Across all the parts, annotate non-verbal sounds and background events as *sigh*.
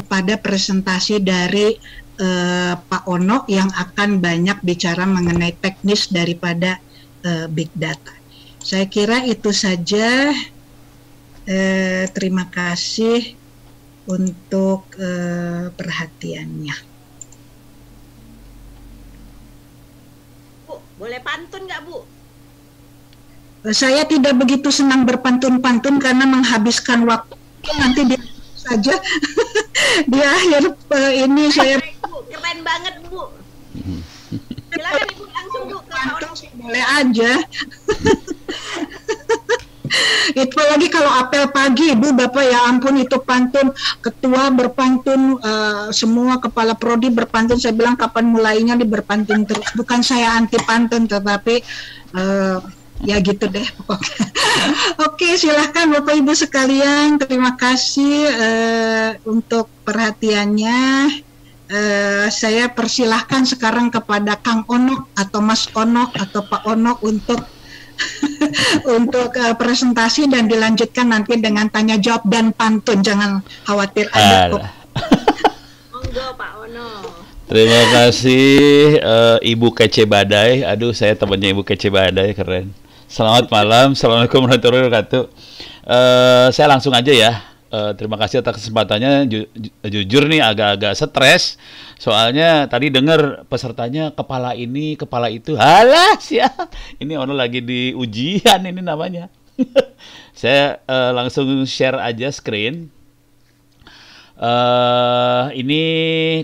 kepada presentasi dari uh, Pak Ono yang akan banyak bicara mengenai teknis daripada uh, big data. Saya kira itu saja. Uh, terima kasih untuk uh, perhatiannya. Bu, boleh pantun nggak Bu? Saya tidak begitu senang berpantun-pantun karena menghabiskan waktu nanti di saja *laughs* di akhir uh, ini saya bu. keren banget bu silakan ibu langsung bu ke boleh aja *laughs* itu lagi kalau apel pagi ibu bapak ya ampun itu pantun ketua berpantun uh, semua kepala prodi berpantun saya bilang kapan mulainya di berpantun terus bukan saya anti pantun tetapi uh, ya gitu deh pokoknya. *laughs* Oke, silahkan Bapak Ibu sekalian. Terima kasih uh, untuk perhatiannya. Uh, saya persilahkan sekarang kepada Kang Onok atau Mas Onok atau Pak Onok untuk *laughs* untuk uh, presentasi dan dilanjutkan nanti dengan tanya jawab dan pantun. Jangan khawatir ada. *laughs* Monggo Pak Onok. Terima kasih uh, Ibu Kece Badai. Aduh, saya temannya Ibu Kece Badai keren. Selamat malam, Assalamualaikum warahmatullahi wabarakatuh. Uh, saya langsung aja ya. Uh, terima kasih atas kesempatannya. Ju jujur nih agak-agak stres. Soalnya tadi dengar pesertanya kepala ini, kepala itu. Halah ya. Ini orang lagi di ujian ini namanya. *laughs* saya uh, langsung share aja screen. Uh, ini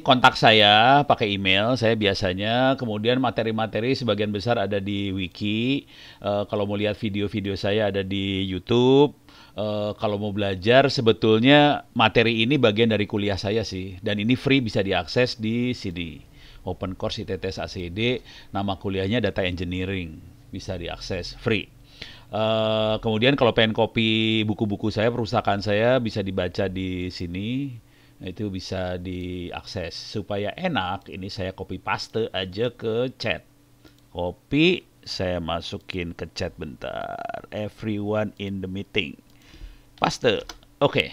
kontak saya pakai email saya biasanya. Kemudian materi-materi sebagian besar ada di wiki. Uh, kalau mau lihat video-video saya ada di YouTube. Uh, kalau mau belajar sebetulnya materi ini bagian dari kuliah saya sih. Dan ini free bisa diakses di sini. Open Course ITTS ACD. Nama kuliahnya Data Engineering. Bisa diakses free. Uh, kemudian kalau pengen kopi buku-buku saya, perusahaan saya bisa dibaca di sini itu bisa diakses supaya enak ini saya copy paste aja ke chat copy saya masukin ke chat bentar everyone in the meeting paste oke okay.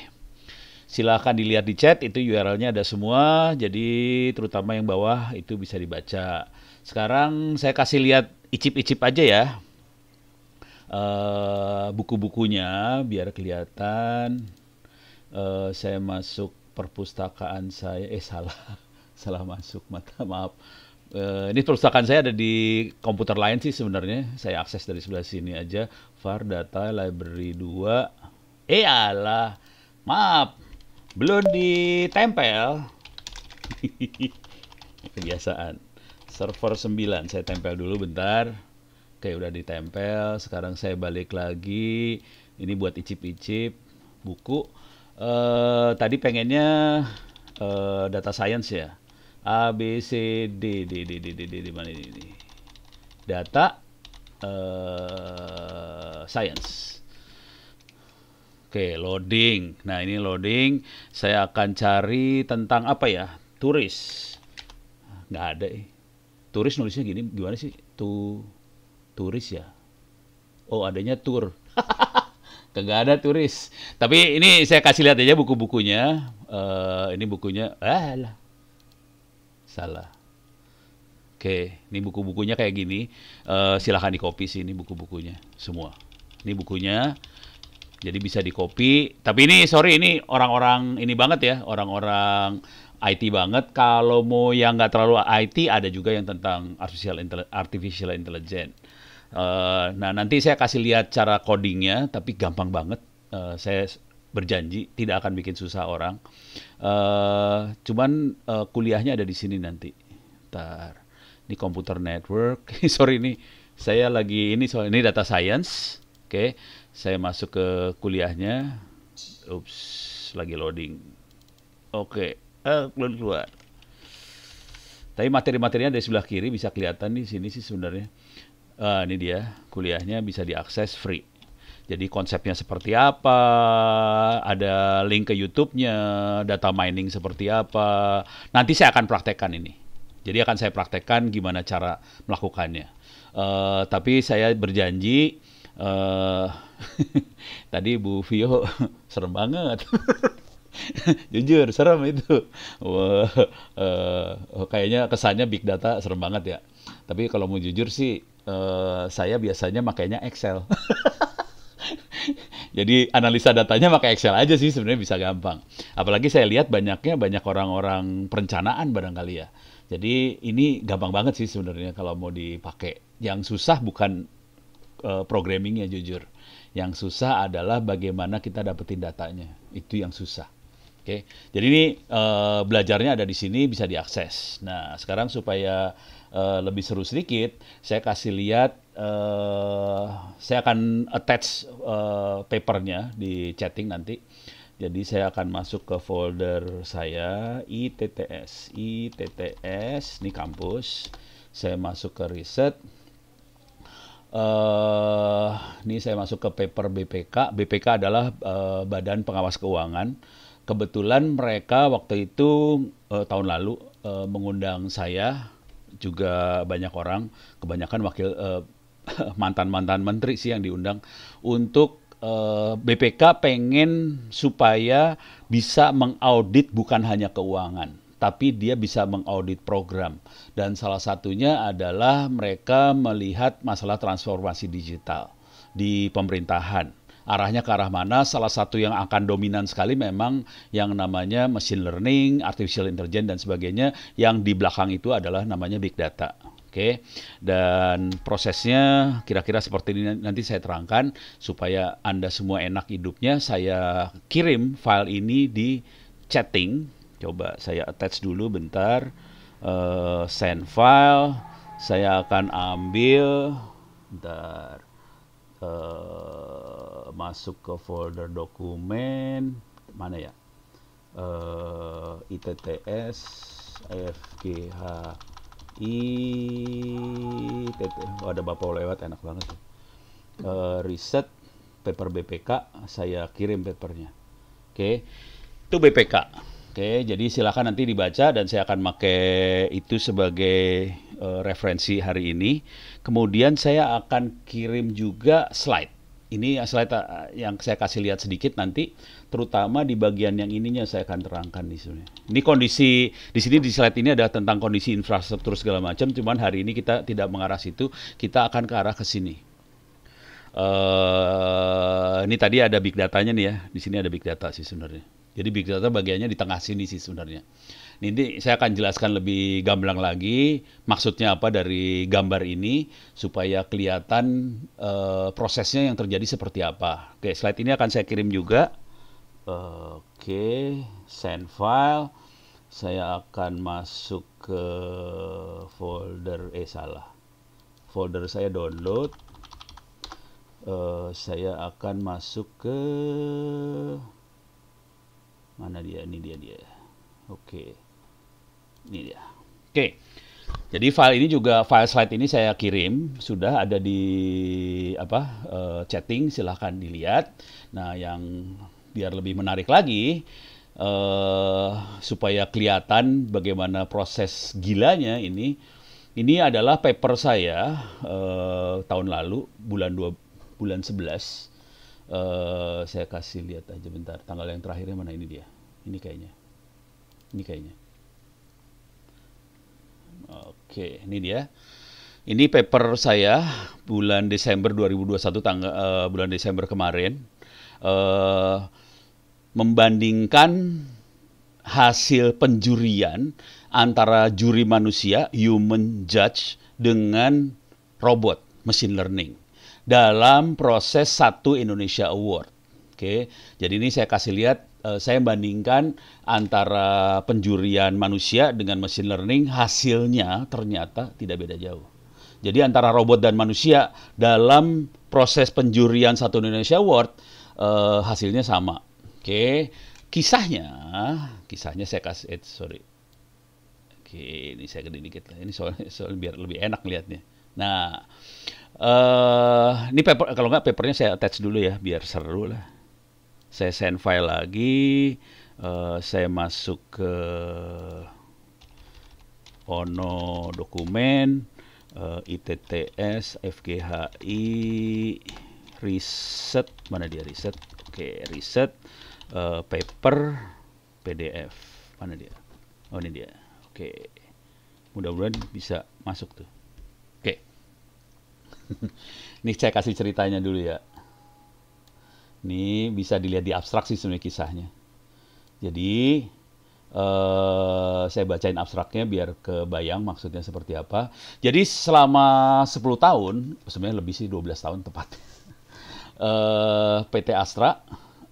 silahkan dilihat di chat itu URL-nya ada semua jadi terutama yang bawah itu bisa dibaca sekarang saya kasih lihat icip-icip aja ya uh, buku-bukunya biar kelihatan uh, saya masuk perpustakaan saya eh salah *laughs* salah masuk mata maaf Uh, ini perpustakaan saya ada di komputer lain sih sebenarnya. Saya akses dari sebelah sini aja. Var data library 2. Eh alah. Maaf. Belum ditempel. *laughs* Kebiasaan. Server 9 saya tempel dulu bentar. Oke, udah ditempel. Sekarang saya balik lagi. Ini buat icip-icip buku Eh, tadi pengennya uh, data science ya. A B C D D D D D D, D mana ini? ini. Data uh, science. Oke, okay, loading. Nah, ini loading. Saya akan cari tentang apa ya? Turis. Nggak ada. Eh. Turis nulisnya gini, gimana sih? Tu, turis ya? Oh, adanya tour. *laughs* Kagak ada turis. Tapi ini saya kasih lihat aja buku-bukunya. Uh, ini bukunya. Ah, lah. Salah. Oke, ini buku-bukunya kayak gini. Uh, silahkan copy sih ini buku-bukunya semua. Ini bukunya. Jadi bisa di copy. Tapi ini sorry ini orang-orang ini banget ya, orang-orang IT banget. Kalau mau yang nggak terlalu IT ada juga yang tentang Artificial intelligence Uh, nah nanti saya kasih lihat cara codingnya, tapi gampang banget. Uh, saya berjanji tidak akan bikin susah orang. Uh, cuman uh, kuliahnya ada di sini nanti. Ntar *laughs* ini komputer network. Sorry ini saya lagi ini soal ini data science. Oke, okay. saya masuk ke kuliahnya. Ups, lagi loading. Oke, okay. uh, keluar keluar. Tapi materi-materinya dari sebelah kiri bisa kelihatan di sini sih sebenarnya uh, ini dia kuliahnya bisa diakses free. Jadi konsepnya seperti apa, ada link ke YouTube-nya, data mining seperti apa. Nanti saya akan praktekkan ini. Jadi akan saya praktekkan gimana cara melakukannya. Uh, tapi saya berjanji uh, *laughs* tadi Bu Vio *laughs* serem banget. *laughs* Jujur serem itu. Wah, uh, kayaknya kesannya big data serem banget ya. Tapi kalau mau jujur sih Eh, saya biasanya makainya Excel. *laughs* Jadi analisa datanya pakai Excel aja sih sebenarnya bisa gampang. Apalagi saya lihat banyaknya banyak orang-orang perencanaan barangkali ya. Jadi ini gampang banget sih sebenarnya kalau mau dipakai. Yang susah bukan uh, programmingnya jujur. Yang susah adalah bagaimana kita dapetin datanya. Itu yang susah. Oke, okay? jadi ini uh, belajarnya ada di sini bisa diakses. Nah, sekarang supaya Eh, lebih seru sedikit, saya kasih lihat uh, saya akan attach uh, papernya di chatting nanti. Jadi saya akan masuk ke folder saya ITTS, ITTS ini kampus. Saya masuk ke riset. Uh, ini saya masuk ke paper BPK. BPK adalah uh, Badan Pengawas Keuangan. Kebetulan mereka waktu itu uh, tahun lalu uh, mengundang saya juga banyak orang, kebanyakan wakil eh, *laughs* mantan-mantan menteri sih yang diundang untuk eh, BPK pengen supaya bisa mengaudit bukan hanya keuangan, tapi dia bisa mengaudit program. Dan salah satunya adalah mereka melihat masalah transformasi digital di pemerintahan arahnya ke arah mana. Salah satu yang akan dominan sekali memang yang namanya machine learning, artificial intelligence dan sebagainya. Yang di belakang itu adalah namanya big data. Oke, okay. dan prosesnya kira-kira seperti ini nanti saya terangkan supaya Anda semua enak hidupnya. Saya kirim file ini di chatting. Coba saya attach dulu bentar. Uh, send file. Saya akan ambil bentar. Eh, masuk ke folder dokumen mana ya uh, eh, ITTS FGHI oh, ada bapak lewat enak banget tuh. Uh, riset paper BPK saya kirim papernya oke okay. itu BPK oke okay, jadi silahkan nanti dibaca dan saya akan pakai itu sebagai eh, referensi hari ini kemudian saya akan kirim juga slide ini slide yang saya kasih lihat sedikit nanti, terutama di bagian yang ininya saya akan terangkan di sini. Ini kondisi di sini di slide ini ada tentang kondisi infrastruktur segala macam, cuman hari ini kita tidak mengarah situ, kita akan ke arah ke sini. Uh, ini tadi ada big datanya nih ya, di sini ada big data sih sebenarnya. Jadi big data bagiannya di tengah sini sih sebenarnya. Nanti saya akan jelaskan lebih gamblang lagi maksudnya apa dari gambar ini supaya kelihatan e, prosesnya yang terjadi seperti apa. Oke, slide ini akan saya kirim juga. Oke, send file. Saya akan masuk ke folder eh salah. Folder saya download. E, saya akan masuk ke mana dia? Ini dia dia. Oke. Okay. Ini dia. Oke. Jadi file ini juga file slide ini saya kirim sudah ada di apa uh, chatting silahkan dilihat. Nah yang biar lebih menarik lagi uh, supaya kelihatan bagaimana proses gilanya ini. Ini adalah paper saya uh, tahun lalu bulan 2 bulan 11. Uh, saya kasih lihat aja bentar tanggal yang terakhirnya mana ini dia. Ini kayaknya. Ini kayaknya. Oke, ini dia. Ini paper saya bulan Desember 2021 tanggal uh, bulan Desember kemarin uh, membandingkan hasil penjurian antara juri manusia human judge dengan robot machine learning dalam proses satu Indonesia Award. Oke, jadi ini saya kasih lihat uh, saya bandingkan antara penjurian manusia dengan machine learning hasilnya ternyata tidak beda jauh. Jadi antara robot dan manusia dalam proses penjurian satu Indonesia Award uh, eh, hasilnya sama. Oke, okay. kisahnya, kisahnya saya kasih, eh, sorry, Oke, ini saya gede dikit lah. Ini soalnya soal biar lebih enak lihatnya. Nah, uh, ini paper kalau nggak papernya saya attach dulu ya biar seru lah saya send file lagi uh, saya masuk ke ono dokumen uh, eh, ITTS FGHI riset mana dia riset oke okay, riset uh, paper PDF mana dia oh ini dia oke okay. mudah-mudahan bisa masuk tuh oke okay. *laughs* ini saya kasih ceritanya dulu ya ini bisa dilihat di abstraksi sebenarnya kisahnya. Jadi eh, saya bacain abstraknya biar kebayang maksudnya seperti apa. Jadi selama 10 tahun, sebenarnya lebih sih 12 tahun tepat. *laughs* eh, PT Astra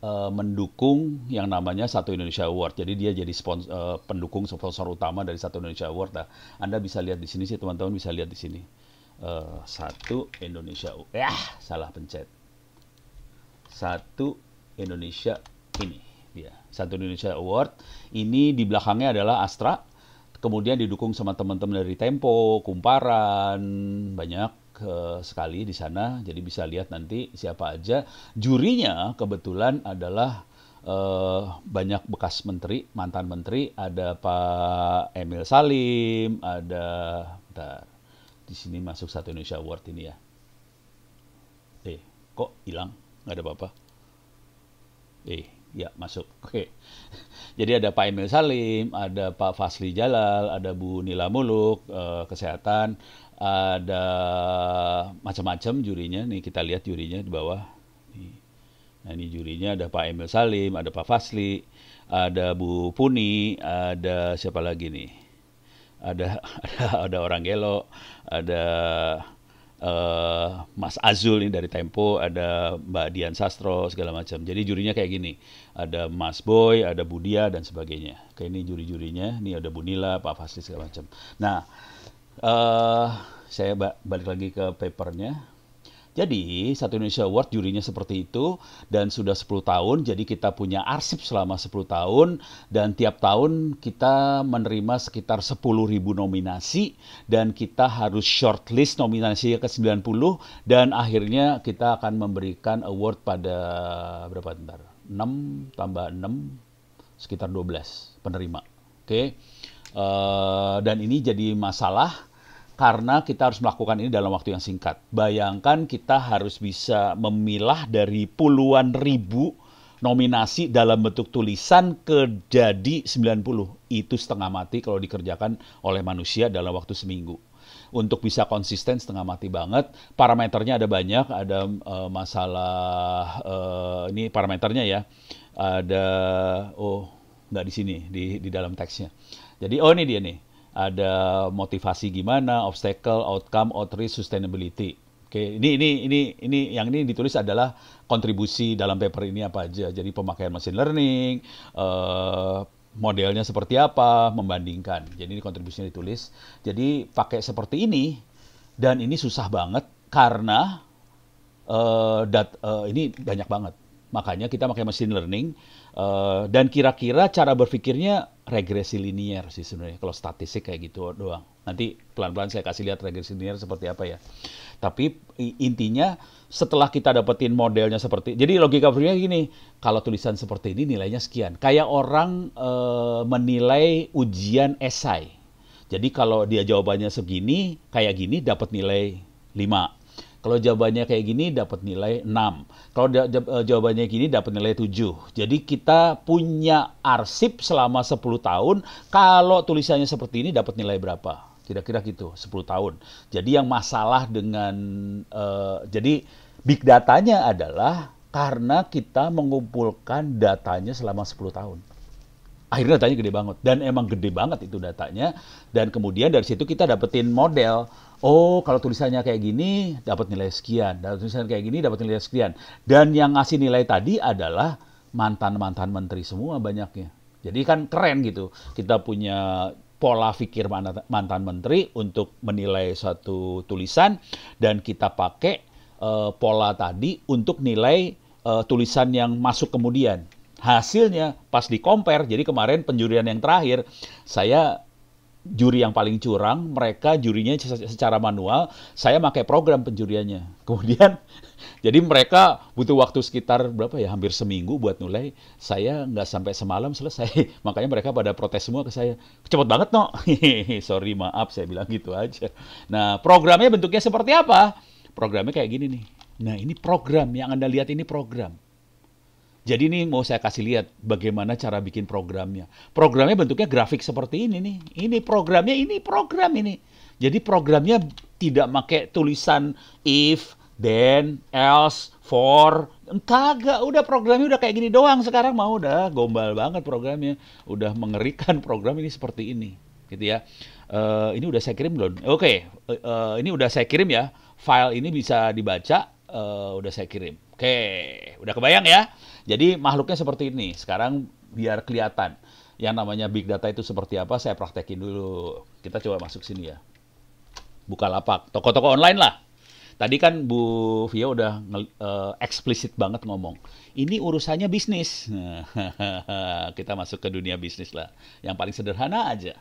eh, mendukung yang namanya Satu Indonesia Award. Jadi dia jadi sponsor, eh, pendukung sponsor utama dari Satu Indonesia Award. Nah, Anda bisa lihat di sini sih teman-teman bisa lihat di sini. Eh, Satu Indonesia. Ya, salah pencet satu Indonesia ini dia satu Indonesia Award ini di belakangnya adalah Astra kemudian didukung sama teman-teman dari Tempo Kumparan banyak eh, sekali di sana. Jadi bisa lihat nanti siapa aja. Jurinya kebetulan adalah uh, banyak bekas menteri, mantan menteri. Ada Pak Emil Salim, ada bentar, di sini masuk satu Indonesia Award ini ya. Eh, kok hilang? nggak ada apa-apa eh ya masuk *laughs* oke jadi ada Pak Emil Salim ada Pak Fasli Jalal ada Bu Nila Muluk eh, kesehatan ada macam-macam jurinya nih kita lihat jurinya di bawah nah ini jurinya ada Pak Emil Salim ada Pak Fasli ada Bu Puni ada siapa lagi nih ada *laughs* ada, ada orang gelo ada uh, Mas Azul ini dari Tempo, ada Mbak Dian Sastro segala macam. Jadi jurinya kayak gini, ada Mas Boy, ada Budia dan sebagainya. Kayak ini juri-jurinya, ini ada Bunila, Pak Fasli segala macam. Nah, uh, saya balik lagi ke papernya. Jadi satu Indonesia Award jurinya seperti itu dan sudah 10 tahun jadi kita punya arsip selama 10 tahun dan tiap tahun kita menerima sekitar 10.000 nominasi dan kita harus shortlist nominasi ke 90 dan akhirnya kita akan memberikan award pada berapa ntar? 6 tambah 6 sekitar 12 penerima. Oke. Okay. Uh, eh, dan ini jadi masalah karena kita harus melakukan ini dalam waktu yang singkat. Bayangkan kita harus bisa memilah dari puluhan ribu nominasi dalam bentuk tulisan ke jadi 90. Itu setengah mati kalau dikerjakan oleh manusia dalam waktu seminggu. Untuk bisa konsisten setengah mati banget, parameternya ada banyak, ada uh, masalah uh, ini parameternya ya. Ada oh nggak di sini di di dalam teksnya. Jadi oh ini dia nih ada motivasi gimana, obstacle, outcome, outreach, sustainability. Oke, ini ini ini ini yang ini ditulis adalah kontribusi dalam paper ini apa aja. Jadi pemakaian machine learning, uh, modelnya seperti apa, membandingkan. Jadi ini kontribusinya ditulis. Jadi pakai seperti ini dan ini susah banget karena uh, dat, uh, ini banyak banget. Makanya kita pakai machine learning Eh, dan kira-kira cara berpikirnya regresi linier sih sebenarnya kalau statistik kayak gitu doang. Nanti pelan-pelan saya kasih lihat regresi linier seperti apa ya. Tapi intinya setelah kita dapetin modelnya seperti jadi logika berpikirnya gini, kalau tulisan seperti ini nilainya sekian. Kayak orang e, menilai ujian esai. Jadi kalau dia jawabannya segini, kayak gini dapat nilai 5 kalau jawabannya kayak gini dapat nilai 6. Kalau eh, jawabannya gini dapat nilai 7. Jadi kita punya arsip selama 10 tahun. Kalau tulisannya seperti ini dapat nilai berapa? Kira-kira gitu, 10 tahun. Jadi yang masalah dengan uh, jadi big datanya adalah karena kita mengumpulkan datanya selama 10 tahun. Akhirnya datanya gede banget dan emang gede banget itu datanya dan kemudian dari situ kita dapetin model oh kalau tulisannya kayak gini dapat nilai sekian, dan tulisan kayak gini dapat nilai sekian. Dan yang ngasih nilai tadi adalah mantan-mantan menteri semua banyaknya. Jadi kan keren gitu. Kita punya pola pikir mantan menteri untuk menilai satu tulisan dan kita pakai uh, pola tadi untuk nilai uh, tulisan yang masuk kemudian. Hasilnya pas di compare, jadi kemarin penjurian yang terakhir saya juri yang paling curang, mereka jurinya secara manual, saya pakai program penjuriannya. *laughs* Kemudian jadi mereka butuh waktu sekitar berapa ya, hampir seminggu buat nulai Saya nggak sampai semalam selesai. *laughs* Makanya mereka pada protes semua ke saya. Cepet banget, no. *laughs* Sorry, maaf, saya bilang gitu aja. Nah, programnya bentuknya seperti apa? Programnya kayak gini nih. Nah, ini program yang Anda lihat ini program. Jadi ini mau saya kasih lihat bagaimana cara bikin programnya. Programnya bentuknya grafik seperti ini nih. Ini programnya, ini program ini. Jadi programnya tidak pakai tulisan if, then, else, for. Kagak, udah programnya udah kayak gini doang sekarang mau udah gombal banget programnya. Udah mengerikan *laughs* program ini seperti ini. Gitu ya. Uh, ini udah saya kirim belum? Oke, okay. uh, eh, uh, ini udah saya kirim ya. File ini bisa dibaca, uh, udah saya kirim. Oke, okay. udah kebayang ya? Jadi makhluknya seperti ini. Sekarang biar kelihatan yang namanya big data itu seperti apa, saya praktekin dulu. Kita coba masuk sini ya. Buka lapak, toko-toko online lah. Tadi kan Bu Via udah uh, eksplisit banget ngomong. Ini urusannya bisnis. *laughs* Kita masuk ke dunia bisnis lah. Yang paling sederhana aja.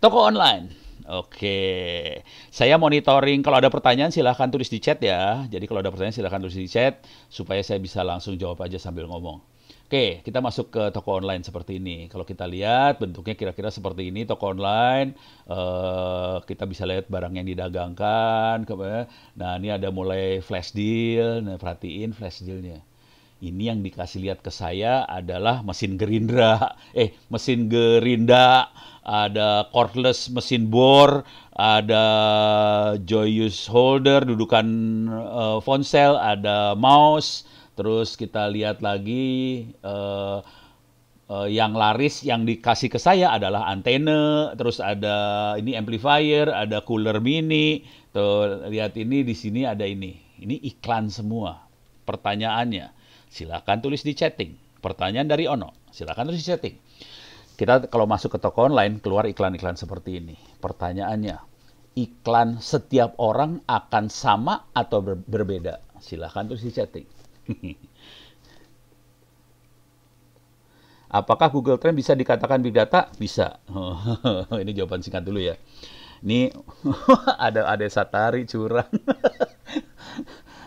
Toko online Oke, saya monitoring. Kalau ada pertanyaan silahkan tulis di chat ya. Jadi kalau ada pertanyaan silahkan tulis di chat supaya saya bisa langsung jawab aja sambil ngomong. Oke, kita masuk ke toko online seperti ini. Kalau kita lihat bentuknya kira-kira seperti ini toko online. Uh, kita bisa lihat barang yang didagangkan. Eh, nah ini ada mulai flash deal. Nah, perhatiin flash dealnya. Ini yang dikasih lihat ke saya adalah mesin gerindra. Eh, mesin gerinda ada cordless mesin bor, ada joyous holder dudukan uh, eh, ponsel, ada mouse, terus kita lihat lagi uh, uh, yang laris yang dikasih ke saya adalah antena, terus ada ini amplifier, ada cooler mini. Tuh lihat ini di sini ada ini. Ini iklan semua. Pertanyaannya, silakan tulis di chatting. Pertanyaan dari Ono, silakan tulis di chatting. Kita kalau masuk ke toko online keluar iklan-iklan seperti ini. Pertanyaannya, iklan setiap orang akan sama atau ber berbeda? Silahkan tulis di chatting. *laughs* Apakah Google Trend bisa dikatakan big data? Bisa. Oh, *laughs* ini jawaban singkat dulu ya. Ini *laughs* ada ada satari curang.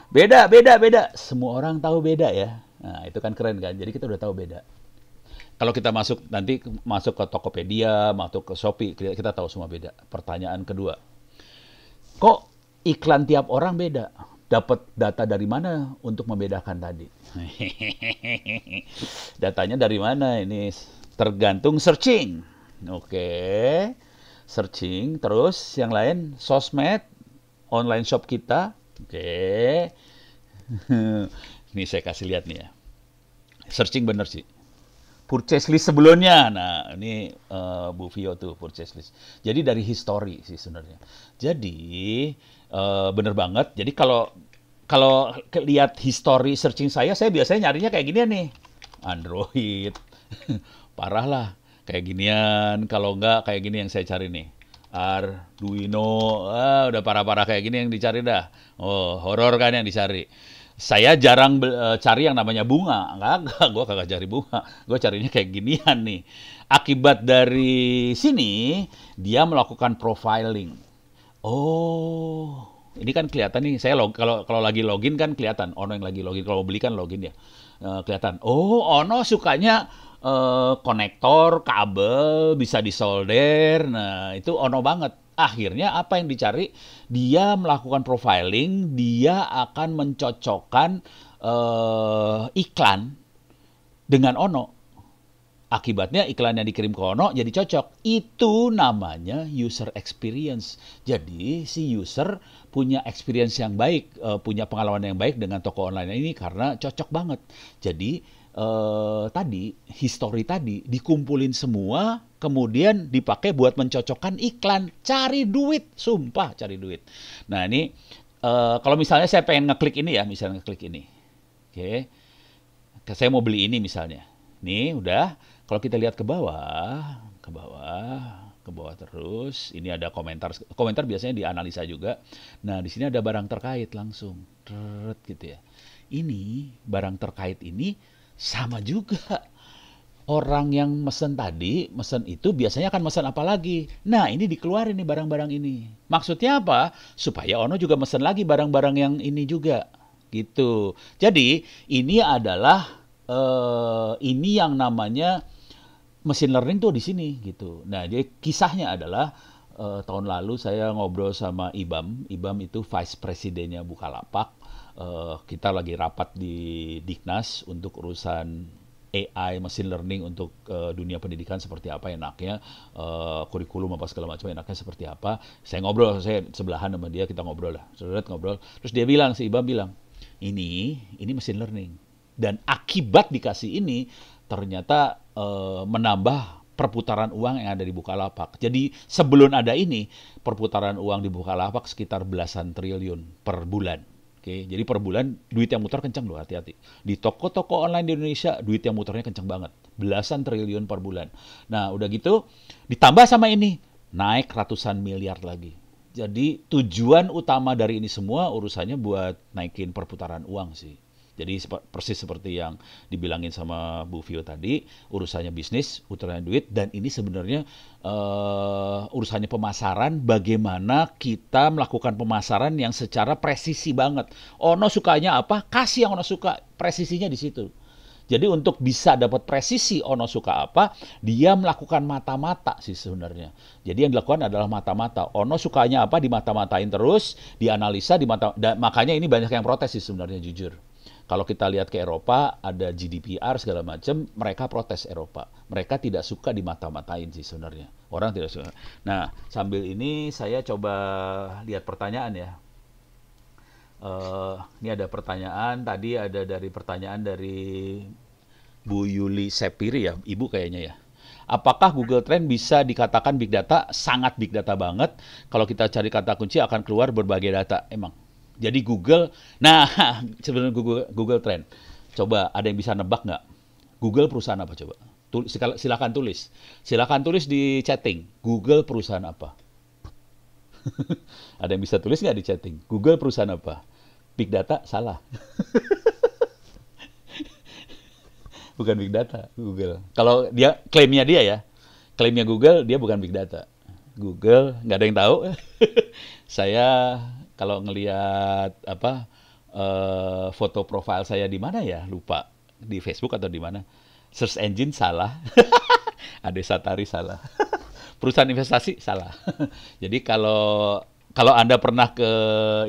beda, beda, beda. Semua orang tahu beda ya. Nah, itu kan keren kan. Jadi kita udah tahu beda kalau kita masuk nanti masuk ke Tokopedia, masuk ke Shopee, kita, tahu semua beda. Pertanyaan kedua, kok iklan tiap orang beda? Dapat data dari mana untuk membedakan tadi? *laughs* Datanya dari mana ini? Tergantung searching. Oke, searching. Terus yang lain, sosmed, online shop kita. Oke, *laughs* ini saya kasih lihat nih ya. Searching bener sih purchase list sebelumnya. Nah, ini uh, Bu Vio tuh purchase list. Jadi dari history sih sebenarnya. Jadi uh, bener banget. Jadi kalau kalau lihat history searching saya, saya biasanya nyarinya kayak gini nih. Android. *laughs* Parah lah. Kayak ginian. Kalau enggak kayak gini yang saya cari nih. Arduino. Ah, udah parah-parah kayak gini yang dicari dah. Oh, horor kan yang dicari saya jarang eh, cari yang namanya bunga. Enggak, gue kagak cari bunga. Gue carinya kayak ginian nih. Akibat dari sini, dia melakukan profiling. Oh, ini kan kelihatan nih. Saya log, kalau kalau lagi login kan kelihatan. Ono yang lagi login. Kalau beli kan login ya. E, kelihatan. Oh, Ono sukanya uh, konektor, kabel, bisa disolder. Nah, itu Ono banget. Akhirnya apa yang dicari? dia melakukan profiling, dia akan mencocokkan uh, iklan dengan Ono. Akibatnya iklan yang dikirim ke Ono jadi cocok. Itu namanya user experience. Jadi si user punya experience yang baik, uh, punya pengalaman yang baik dengan toko online ini karena cocok banget. Jadi eh, tadi, histori tadi dikumpulin semua, kemudian dipakai buat mencocokkan iklan, cari duit, sumpah cari duit. Nah ini eh, kalau misalnya saya pengen ngeklik ini ya, misalnya ngeklik ini, oke, okay. saya mau beli ini misalnya, nih udah. Kalau kita lihat ke bawah, ke bawah, ke bawah terus, ini ada komentar, komentar biasanya dianalisa juga. Nah di sini ada barang terkait langsung, Trut, gitu ya. Ini barang terkait ini sama juga orang yang mesen tadi, mesen itu biasanya akan mesen apa lagi. Nah, ini dikeluarin nih barang-barang ini. Maksudnya apa? Supaya Ono juga mesen lagi barang-barang yang ini juga. Gitu. Jadi, ini adalah eh, ini yang namanya mesin learning tuh di sini gitu. Nah, jadi kisahnya adalah eh, tahun lalu saya ngobrol sama Ibam. Ibam itu vice presidennya Bukalapak uh, kita lagi rapat di Dignas untuk urusan AI, machine learning untuk uh, dunia pendidikan seperti apa enaknya, uh, kurikulum apa segala macam enaknya seperti apa. Saya ngobrol, saya sebelahan sama dia, kita ngobrol lah, Terus, ngobrol. Terus dia bilang, si Iba bilang, ini, ini machine learning. Dan akibat dikasih ini, ternyata uh, menambah perputaran uang yang ada di Bukalapak. Jadi sebelum ada ini, perputaran uang di Bukalapak sekitar belasan triliun per bulan Oke, jadi per bulan duit yang muter kencang loh, hati-hati. Di toko-toko online di Indonesia duit yang muternya kencang banget, belasan triliun per bulan. Nah, udah gitu ditambah sama ini naik ratusan miliar lagi. Jadi tujuan utama dari ini semua urusannya buat naikin perputaran uang sih. Jadi persis seperti yang dibilangin sama Bu Vio tadi, urusannya bisnis, urusannya duit, dan ini sebenarnya uh, urusannya pemasaran. Bagaimana kita melakukan pemasaran yang secara presisi banget. Ono sukanya apa? Kasih yang Ono suka, presisinya di situ. Jadi untuk bisa dapat presisi Ono suka apa, dia melakukan mata-mata sih sebenarnya. Jadi yang dilakukan adalah mata-mata. Ono sukanya apa dimata-matain terus, dianalisa di mata. makanya ini banyak yang protes sih sebenarnya jujur. Kalau kita lihat ke Eropa, ada GDPR segala macam, mereka protes Eropa. Mereka tidak suka di mata matain sih sebenarnya. Orang tidak suka. Nah, sambil ini saya coba lihat pertanyaan ya. Uh, ini ada pertanyaan tadi ada dari pertanyaan dari Bu Yuli Sepiri ya, Ibu kayaknya ya. Apakah Google Trend bisa dikatakan big data? Sangat big data banget. Kalau kita cari kata kunci akan keluar berbagai data. Emang jadi Google, nah *laughs* sebenarnya Google, Google Trend. Coba ada yang bisa nebak nggak? Google perusahaan apa coba? Tulis, silakan tulis. Silakan tulis di chatting. Google perusahaan apa? *laughs* ada yang bisa tulis nggak di chatting? Google perusahaan apa? Big data salah. *laughs* bukan big data Google. Kalau dia klaimnya dia ya, klaimnya Google dia bukan big data. Google nggak ada yang tahu. Saya kalau ngelihat apa uh, foto profil saya di mana ya lupa di Facebook atau di mana search engine salah *laughs* ada satari salah *laughs* perusahaan investasi salah *laughs* jadi kalau kalau anda pernah ke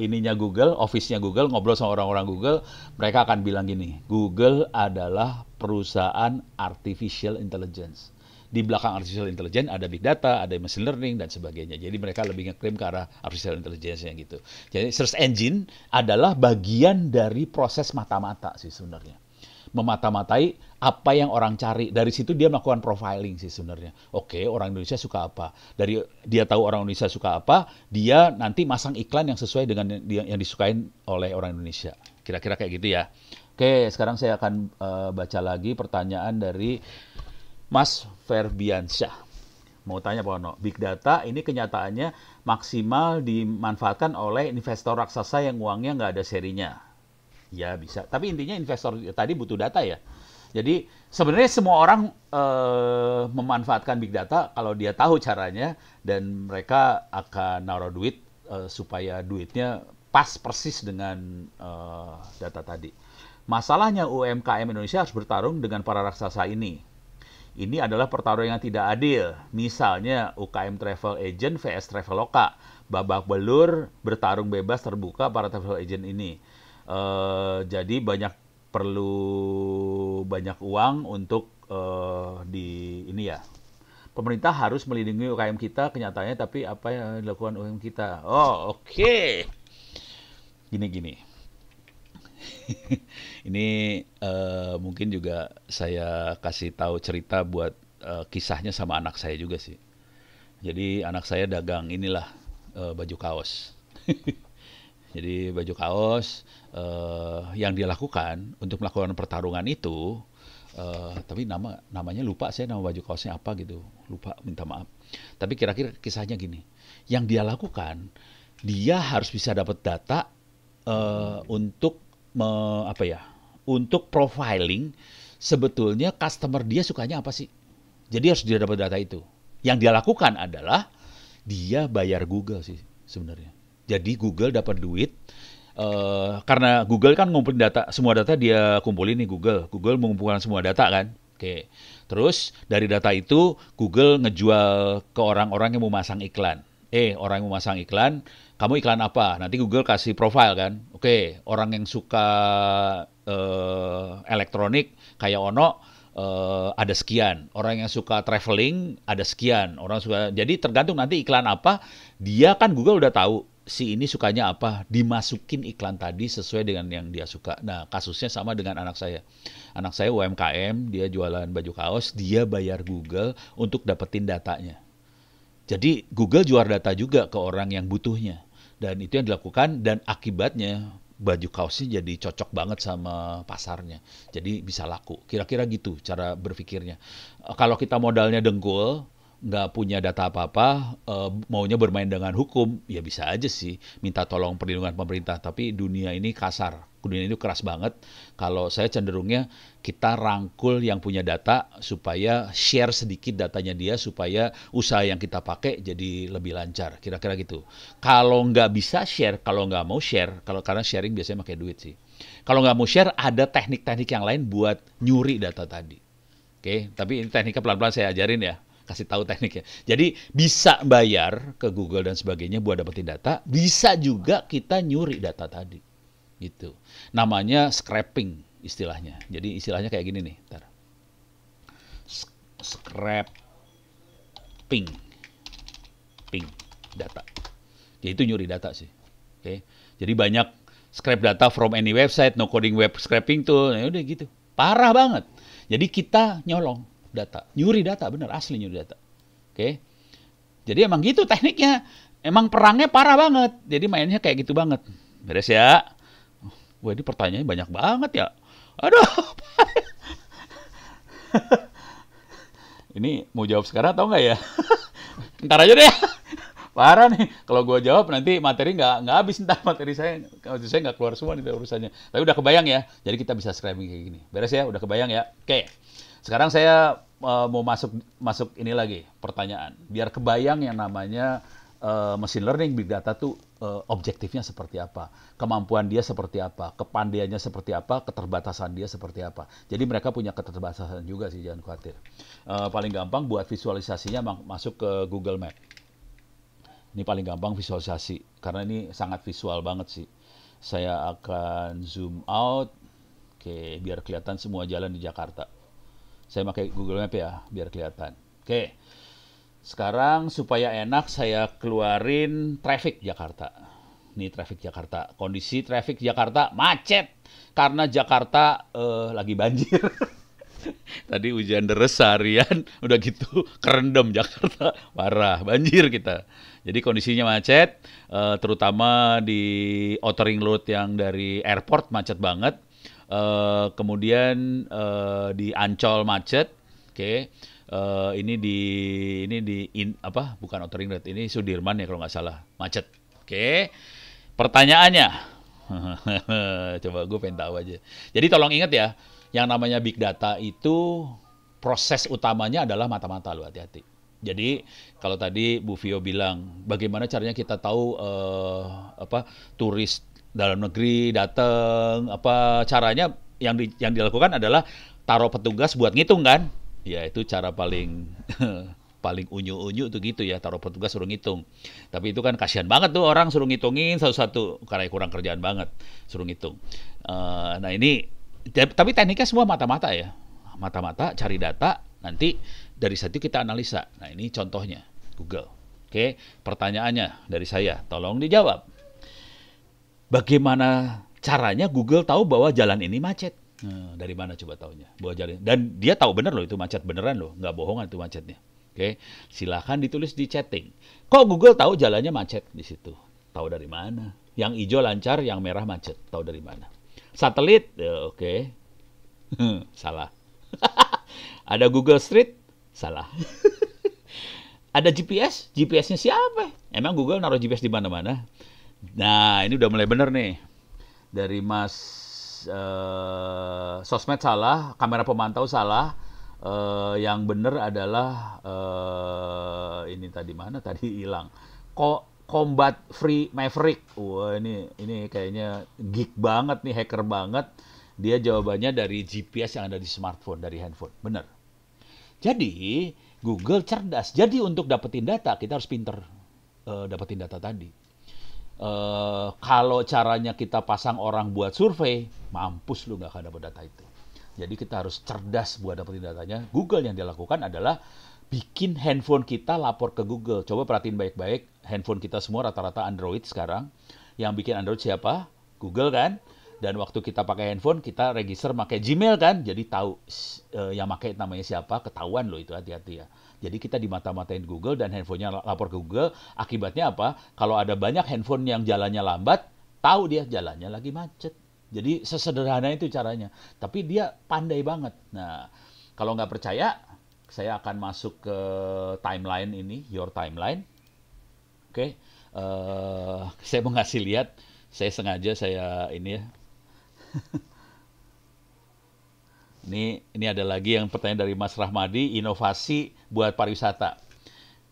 ininya Google office-nya Google ngobrol sama orang-orang Google mereka akan bilang gini Google adalah perusahaan artificial intelligence di belakang artificial intelligence ada big data, ada machine learning dan sebagainya. Jadi mereka lebih ngeklaim ke arah artificial intelligence yang gitu. Jadi search engine adalah bagian dari proses mata-mata sih sebenarnya memata-matai apa yang orang cari. Dari situ dia melakukan profiling sih sebenarnya. Oke, orang Indonesia suka apa? Dari dia tahu orang Indonesia suka apa, dia nanti masang iklan yang sesuai dengan yang, yang disukain oleh orang Indonesia. Kira-kira kayak gitu ya. Oke, sekarang saya akan uh, baca lagi pertanyaan dari Mas Ferbiansyah. Mau tanya Pak Ono, big data ini kenyataannya maksimal dimanfaatkan oleh investor raksasa yang uangnya nggak ada serinya. Ya bisa, tapi intinya investor tadi butuh data ya. Jadi sebenarnya semua orang eh, memanfaatkan big data kalau dia tahu caranya dan mereka akan naruh duit eh, supaya duitnya pas persis dengan eh, data tadi. Masalahnya UMKM Indonesia harus bertarung dengan para raksasa ini ini adalah pertarungan yang tidak adil. Misalnya UKM Travel Agent vs Traveloka, babak belur bertarung bebas terbuka para travel agent ini. Uh, jadi banyak perlu banyak uang untuk uh, di ini ya. Pemerintah harus melindungi UKM kita kenyataannya tapi apa yang dilakukan UKM kita? Oh, oke. Okay. Gini-gini. *laughs* ini uh, mungkin juga saya kasih tahu cerita buat uh, kisahnya sama anak saya juga sih. Jadi anak saya dagang inilah uh, baju kaos. *laughs* Jadi baju kaos uh, yang dia lakukan untuk melakukan pertarungan itu, uh, tapi nama namanya lupa saya nama baju kaosnya apa gitu, lupa minta maaf. Tapi kira-kira kisahnya gini, yang dia lakukan, dia harus bisa dapat data uh, untuk me, apa ya untuk profiling sebetulnya customer dia sukanya apa sih jadi harus dia dapat data itu yang dia lakukan adalah dia bayar Google sih sebenarnya jadi Google dapat duit Uh, karena Google kan ngumpulin data semua data dia kumpulin nih Google Google mengumpulkan semua data kan oke terus dari data itu Google ngejual ke orang-orang yang mau masang iklan eh orang yang mau masang iklan kamu iklan apa? Nanti Google kasih profile kan. Oke, okay, orang yang suka uh, elektronik kayak Ono uh, ada sekian. Orang yang suka traveling ada sekian. Orang suka jadi tergantung nanti iklan apa, dia kan Google udah tahu si ini sukanya apa, dimasukin iklan tadi sesuai dengan yang dia suka. Nah, kasusnya sama dengan anak saya. Anak saya UMKM, dia jualan baju kaos, dia bayar Google untuk dapetin datanya. Jadi Google jual data juga ke orang yang butuhnya dan itu yang dilakukan dan akibatnya baju kaosnya jadi cocok banget sama pasarnya. Jadi bisa laku. Kira-kira gitu cara berpikirnya. Kalau kita modalnya dengkul, nggak punya data apa-apa, e, maunya bermain dengan hukum, ya bisa aja sih minta tolong perlindungan pemerintah. Tapi dunia ini kasar, dunia ini keras banget. Kalau saya cenderungnya kita rangkul yang punya data supaya share sedikit datanya dia supaya usaha yang kita pakai jadi lebih lancar. Kira-kira gitu. Kalau nggak bisa share, kalau nggak mau share, kalau karena sharing biasanya pakai duit sih. Kalau nggak mau share, ada teknik-teknik yang lain buat nyuri data tadi. Oke, tapi ini tekniknya pelan-pelan saya ajarin ya kasih tahu tekniknya. Jadi bisa bayar ke Google dan sebagainya buat dapetin data, bisa juga kita nyuri data tadi. Gitu. Namanya scraping istilahnya. Jadi istilahnya kayak gini nih, ntar. Scraping. Ping data. Ya itu nyuri data sih. Oke. Jadi banyak scrap data from any website, no coding web scraping tuh, ya udah gitu. Parah banget. Jadi kita nyolong data. Nyuri data, bener asli nyuri data. Oke. Okay? Jadi emang gitu tekniknya. Emang perangnya parah banget. Jadi mainnya kayak gitu banget. Beres ya. Wah ini pertanyaannya banyak banget ya. Aduh. *laughs* ini mau jawab sekarang atau enggak ya? *laughs* Ntar aja deh. Parah nih. Kalau gue jawab nanti materi nggak nggak habis ntar materi saya. Kalau saya nggak keluar semua nih urusannya. Tapi udah kebayang ya. Jadi kita bisa scribing kayak gini. Beres ya. Udah kebayang ya. Oke. Okay. Sekarang saya uh, mau masuk masuk ini lagi pertanyaan. Biar kebayang yang namanya uh, machine learning big data tuh uh, objektifnya seperti apa, kemampuan dia seperti apa, kepandaiannya seperti apa, keterbatasan dia seperti apa. Jadi mereka punya keterbatasan juga sih jangan khawatir. Uh, paling gampang buat visualisasinya masuk ke Google Map. Ini paling gampang visualisasi karena ini sangat visual banget sih. Saya akan zoom out, oke biar kelihatan semua jalan di Jakarta. Saya pakai Google Map ya, biar kelihatan. Oke. Sekarang supaya enak saya keluarin traffic Jakarta. Ini traffic Jakarta. Kondisi traffic Jakarta macet karena Jakarta uh, lagi banjir. *laughs* Tadi hujan deres seharian, *laughs* udah gitu kerendam Jakarta, parah, banjir kita. Jadi kondisinya macet, eh, terutama di Outering Road yang dari airport macet banget Uh, kemudian uh, di Ancol macet, oke. Okay. Uh, eh, ini di ini di in, apa? Bukan Outer Ring Road, ini Sudirman ya kalau nggak salah macet, oke. Okay. Pertanyaannya, *laughs* coba gue pengen tahu aja. Jadi tolong ingat ya, yang namanya big data itu proses utamanya adalah mata-mata lo hati-hati. Jadi kalau tadi Bu Vio bilang bagaimana caranya kita tahu uh, apa turis dalam negeri datang apa caranya yang di, yang dilakukan adalah taruh petugas buat ngitung kan ya itu cara paling *laughs* paling unyu-unyu tuh gitu ya taruh petugas suruh ngitung tapi itu kan kasihan banget tuh orang suruh ngitungin satu-satu karena kurang kerjaan banget suruh ngitung uh, nah ini tapi tekniknya semua mata-mata ya mata-mata cari data nanti dari situ kita analisa nah ini contohnya Google oke pertanyaannya dari saya tolong dijawab bagaimana caranya Google tahu bahwa jalan ini macet. Nah, dari mana coba taunya? Bahwa jalan dan dia tahu benar loh itu macet beneran loh, nggak bohongan itu macetnya. Oke, silahkan ditulis di chatting. Kok Google tahu jalannya macet di situ? Tahu dari mana? Yang hijau lancar, yang merah macet. Tahu dari mana? Satelit, ya, oke. Okay. *laughs* Salah. *laughs* Ada Google Street, salah. *laughs* Ada GPS, GPS-nya siapa? Emang Google naruh GPS di mana-mana? Nah, ini udah mulai bener nih. Dari Mas uh, sosmed salah, kamera pemantau salah. Uh, yang bener adalah uh, ini tadi mana tadi hilang. Kok Combat Free Maverick. Wah, ini ini kayaknya geek banget nih, hacker banget. Dia jawabannya dari GPS yang ada di smartphone, dari handphone. Bener. Jadi, Google cerdas. Jadi untuk dapetin data kita harus pinter uh, dapetin data tadi Uh, kalau caranya kita pasang orang buat survei, mampus lu nggak akan dapat data itu. Jadi kita harus cerdas buat dapetin datanya. Google yang dia lakukan adalah bikin handphone kita lapor ke Google. Coba perhatiin baik-baik, handphone kita semua rata-rata Android sekarang. Yang bikin Android siapa? Google kan? Dan waktu kita pakai handphone, kita register pakai Gmail kan? Jadi tahu uh, yang pakai namanya siapa, ketahuan loh itu hati -hati ya jadi kita dimata-matain Google dan handphonenya lapor ke Google. Akibatnya apa? Kalau ada banyak handphone yang jalannya lambat, tahu dia jalannya lagi macet. Jadi sesederhana itu caranya. Tapi dia pandai banget. Nah, kalau nggak percaya, saya akan masuk ke timeline ini, your timeline. Oke, okay. uh, eh, *laughs* saya mau ngasih lihat. Saya sengaja saya ini ya. *laughs* Ini ini ada lagi yang pertanyaan dari Mas Rahmadi, inovasi buat pariwisata.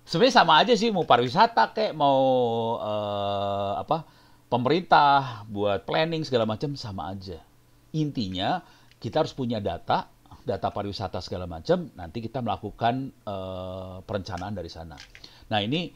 Sebenarnya sama aja sih mau pariwisata kayak mau uh, apa pemerintah buat planning segala macam sama aja. Intinya kita harus punya data, data pariwisata segala macam. Nanti kita melakukan uh, perencanaan dari sana. Nah ini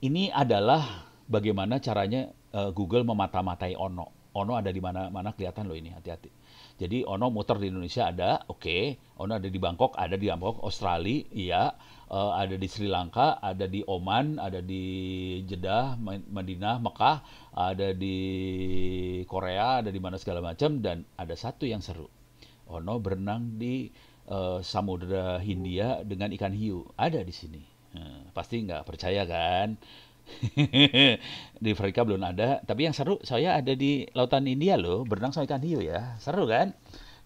ini adalah bagaimana caranya uh, Google memata-matai Ono. Ono ada di mana-mana kelihatan loh ini, hati-hati. Jadi Ono muter di Indonesia ada, oke. Okay. Ono ada di Bangkok, ada di Bangkok, Australia, iya. Uh, ada di Sri Lanka, ada di Oman, ada di Jeddah, Madinah, Mekah, ada di Korea, ada di mana segala macam dan ada satu yang seru. Ono berenang di uh, eh, Samudra Hindia dengan ikan hiu. Ada di sini. Hmm, pasti nggak percaya kan? *laughs* di Afrika belum ada. Tapi yang seru, saya ada di lautan India loh, berenang sama ikan hiu ya. Seru kan?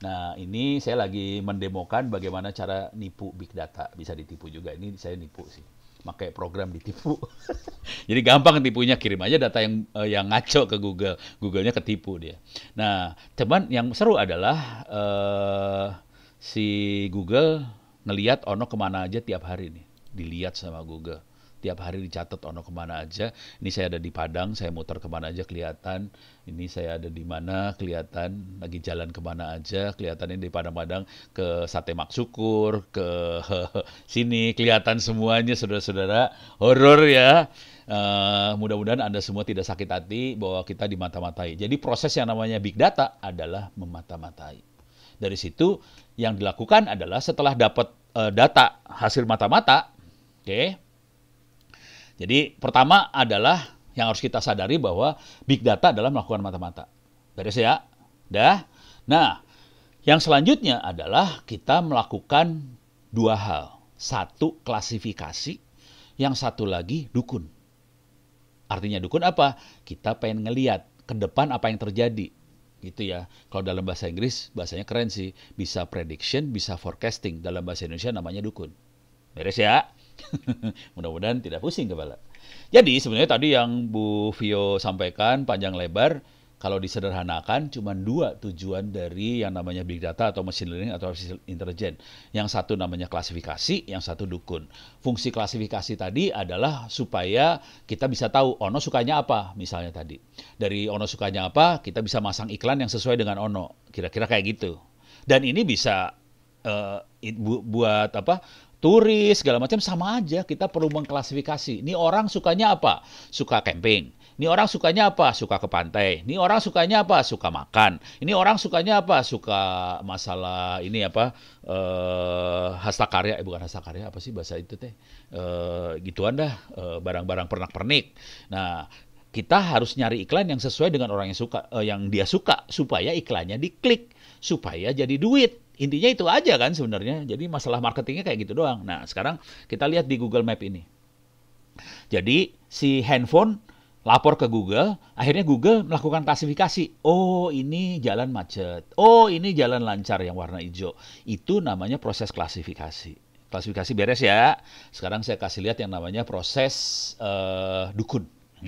Nah, ini saya lagi mendemokan bagaimana cara nipu big data. Bisa ditipu juga. Ini saya nipu sih. Pakai program ditipu. *laughs* Jadi gampang tipunya kirim aja data yang uh, yang ngaco ke Google. Googlenya ketipu dia. Nah, cuman yang seru adalah uh, si Google ngeliat Ono kemana aja tiap hari nih. Dilihat sama Google tiap hari dicatat ono oh, kemana aja ini saya ada di Padang saya muter kemana aja kelihatan ini saya ada di mana kelihatan lagi jalan kemana aja kelihatan ini di Padang-Padang ke Sate mak syukur ke *laughs* sini kelihatan semuanya saudara-saudara horor ya Uh, mudah-mudahan Anda semua tidak sakit hati bahwa kita dimata-matai. Jadi proses yang namanya big data adalah memata-matai. Dari situ yang dilakukan adalah setelah dapat uh, data hasil mata-mata, oke, okay, jadi pertama adalah yang harus kita sadari bahwa big data adalah melakukan mata-mata. Beres ya? Dah? Nah, yang selanjutnya adalah kita melakukan dua hal. Satu, klasifikasi. Yang satu lagi, dukun. Artinya dukun apa? Kita pengen ngeliat ke depan apa yang terjadi. Gitu ya. Kalau dalam bahasa Inggris, bahasanya keren sih. Bisa prediction, bisa forecasting. Dalam bahasa Indonesia namanya dukun. Beres ya? *laughs* Mudah-mudahan tidak pusing kepala. Jadi sebenarnya tadi yang Bu Vio sampaikan panjang lebar, kalau disederhanakan cuma dua tujuan dari yang namanya big data atau machine learning atau artificial intelligence. Yang satu namanya klasifikasi, yang satu dukun. Fungsi klasifikasi tadi adalah supaya kita bisa tahu Ono sukanya apa misalnya tadi. Dari Ono sukanya apa, kita bisa masang iklan yang sesuai dengan Ono. Kira-kira kayak gitu. Dan ini bisa uh, buat apa turis segala macam sama aja kita perlu mengklasifikasi. Ini orang sukanya apa? Suka camping. Ini orang sukanya apa? Suka ke pantai. Ini orang sukanya apa? Suka makan. Ini orang sukanya apa? Suka masalah ini apa? Eh hasta karya eh bukan hasta karya apa sih bahasa itu teh? Eh gituan dah eh, barang-barang pernak-pernik. Nah, kita harus nyari iklan yang sesuai dengan orang yang suka eh, yang dia suka supaya iklannya diklik, supaya jadi duit intinya itu aja kan sebenarnya. Jadi masalah marketingnya kayak gitu doang. Nah sekarang kita lihat di Google Map ini. Jadi si handphone lapor ke Google, akhirnya Google melakukan klasifikasi. Oh, ini jalan macet. Oh, ini jalan lancar yang warna hijau. Itu namanya proses klasifikasi. Klasifikasi beres ya. Sekarang saya kasih lihat yang namanya proses uh, dukun. *laughs*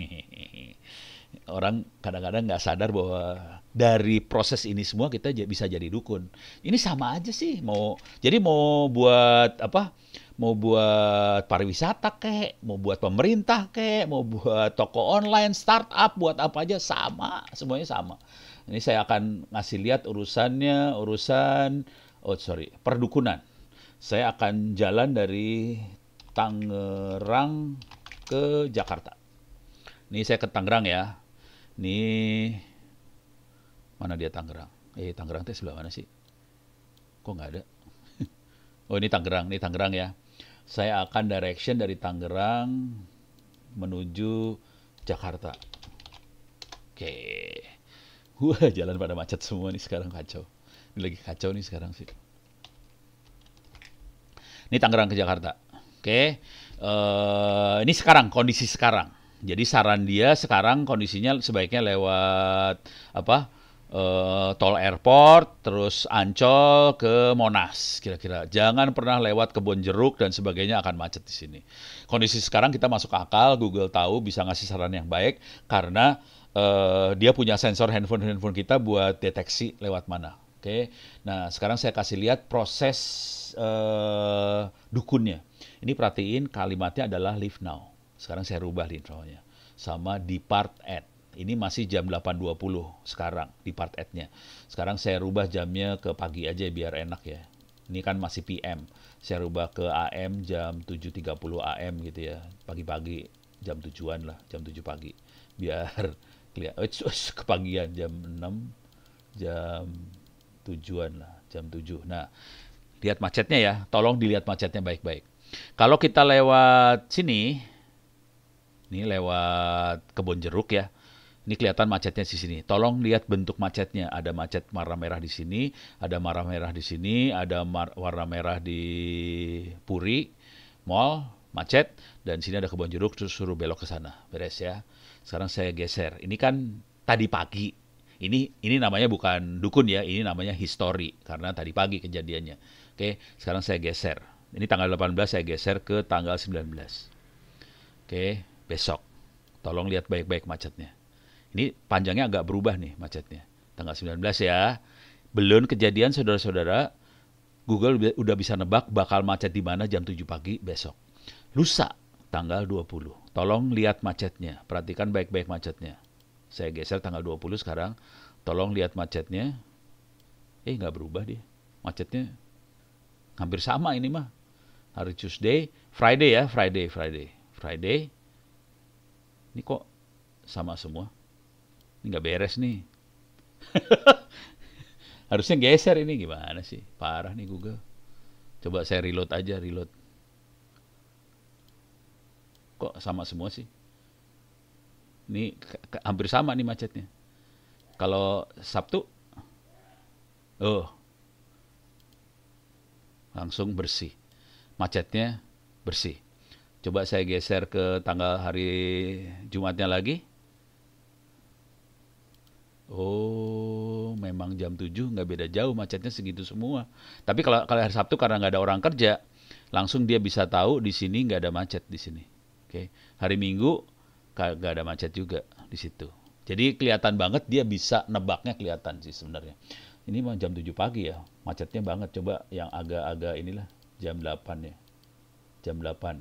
Orang kadang-kadang nggak sadar bahwa dari proses ini semua kita bisa jadi dukun. Ini sama aja sih mau jadi mau buat apa? Mau buat pariwisata kek, mau buat pemerintah kek, mau buat toko online, startup, buat apa aja sama, semuanya sama. Ini saya akan ngasih lihat urusannya, urusan oh sorry, perdukunan. Saya akan jalan dari Tangerang ke Jakarta. Ini saya ke Tangerang ya. Nih mana dia Tangerang eh Tangerang teh sebelah mana sih kok nggak ada *laughs* oh ini Tangerang ini Tangerang ya saya akan direction dari Tangerang menuju Jakarta oke okay. wah jalan pada macet semua nih sekarang kacau ini lagi kacau nih sekarang sih ini Tangerang ke Jakarta oke okay. uh, eh, ini sekarang kondisi sekarang jadi saran dia sekarang kondisinya sebaiknya lewat apa eh, tol airport, terus Ancol ke Monas kira-kira. Jangan pernah lewat kebun jeruk dan sebagainya akan macet di sini. Kondisi sekarang kita masuk akal, Google tahu bisa ngasih saran yang baik karena eh, dia punya sensor handphone-handphone kita buat deteksi lewat mana. Oke. Nah, sekarang saya kasih lihat proses eh, dukunnya. Ini perhatiin kalimatnya adalah live now. Sekarang saya rubah di sama depart at ini masih jam 8.20 sekarang di part ad-nya. Sekarang saya rubah jamnya ke pagi aja biar enak ya. Ini kan masih PM. Saya rubah ke AM jam 7.30 AM gitu ya. Pagi-pagi jam tujuan lah, jam 7 pagi. Biar *laughs* kelihatan eh, kepagian jam 6 jam tujuan lah, jam 7. Nah, lihat macetnya ya. Tolong dilihat macetnya baik-baik. Kalau kita lewat sini, ini lewat kebun jeruk ya. Ini kelihatan macetnya di sini. Tolong lihat bentuk macetnya. Ada macet warna merah di sini, ada warna merah di sini, ada warna merah di Puri, Mall, macet, dan sini ada kebun jeruk, terus suruh belok ke sana. Beres ya. Sekarang saya geser. Ini kan tadi pagi. Ini ini namanya bukan dukun ya, ini namanya history karena tadi pagi kejadiannya. Oke, sekarang saya geser. Ini tanggal 18 saya geser ke tanggal 19. Oke, besok. Tolong lihat baik-baik macetnya. Ini panjangnya agak berubah nih macetnya. Tanggal 19 ya. Belum kejadian saudara-saudara, Google udah bisa nebak bakal macet di mana jam 7 pagi besok. Lusa tanggal 20. Tolong lihat macetnya, perhatikan baik-baik macetnya. Saya geser tanggal 20 sekarang. Tolong lihat macetnya. Eh nggak berubah dia. Macetnya hampir sama ini mah. Hari Tuesday, Friday ya, Friday, Friday. Friday. Ini kok sama semua ini nggak beres nih *laughs* harusnya geser ini gimana sih parah nih Google coba saya reload aja reload kok sama semua sih ini hampir sama nih macetnya kalau Sabtu oh langsung bersih macetnya bersih coba saya geser ke tanggal hari Jumatnya lagi Oh, memang jam 7 nggak beda jauh macetnya segitu semua. Tapi kalau kalau hari Sabtu karena nggak ada orang kerja, langsung dia bisa tahu di sini nggak ada macet di sini. Oke, okay. hari Minggu nggak ada macet juga di situ. Jadi kelihatan banget dia bisa nebaknya kelihatan sih sebenarnya. Ini mah jam 7 pagi ya, macetnya banget. Coba yang agak-agak inilah jam 8 ya. Jam 8.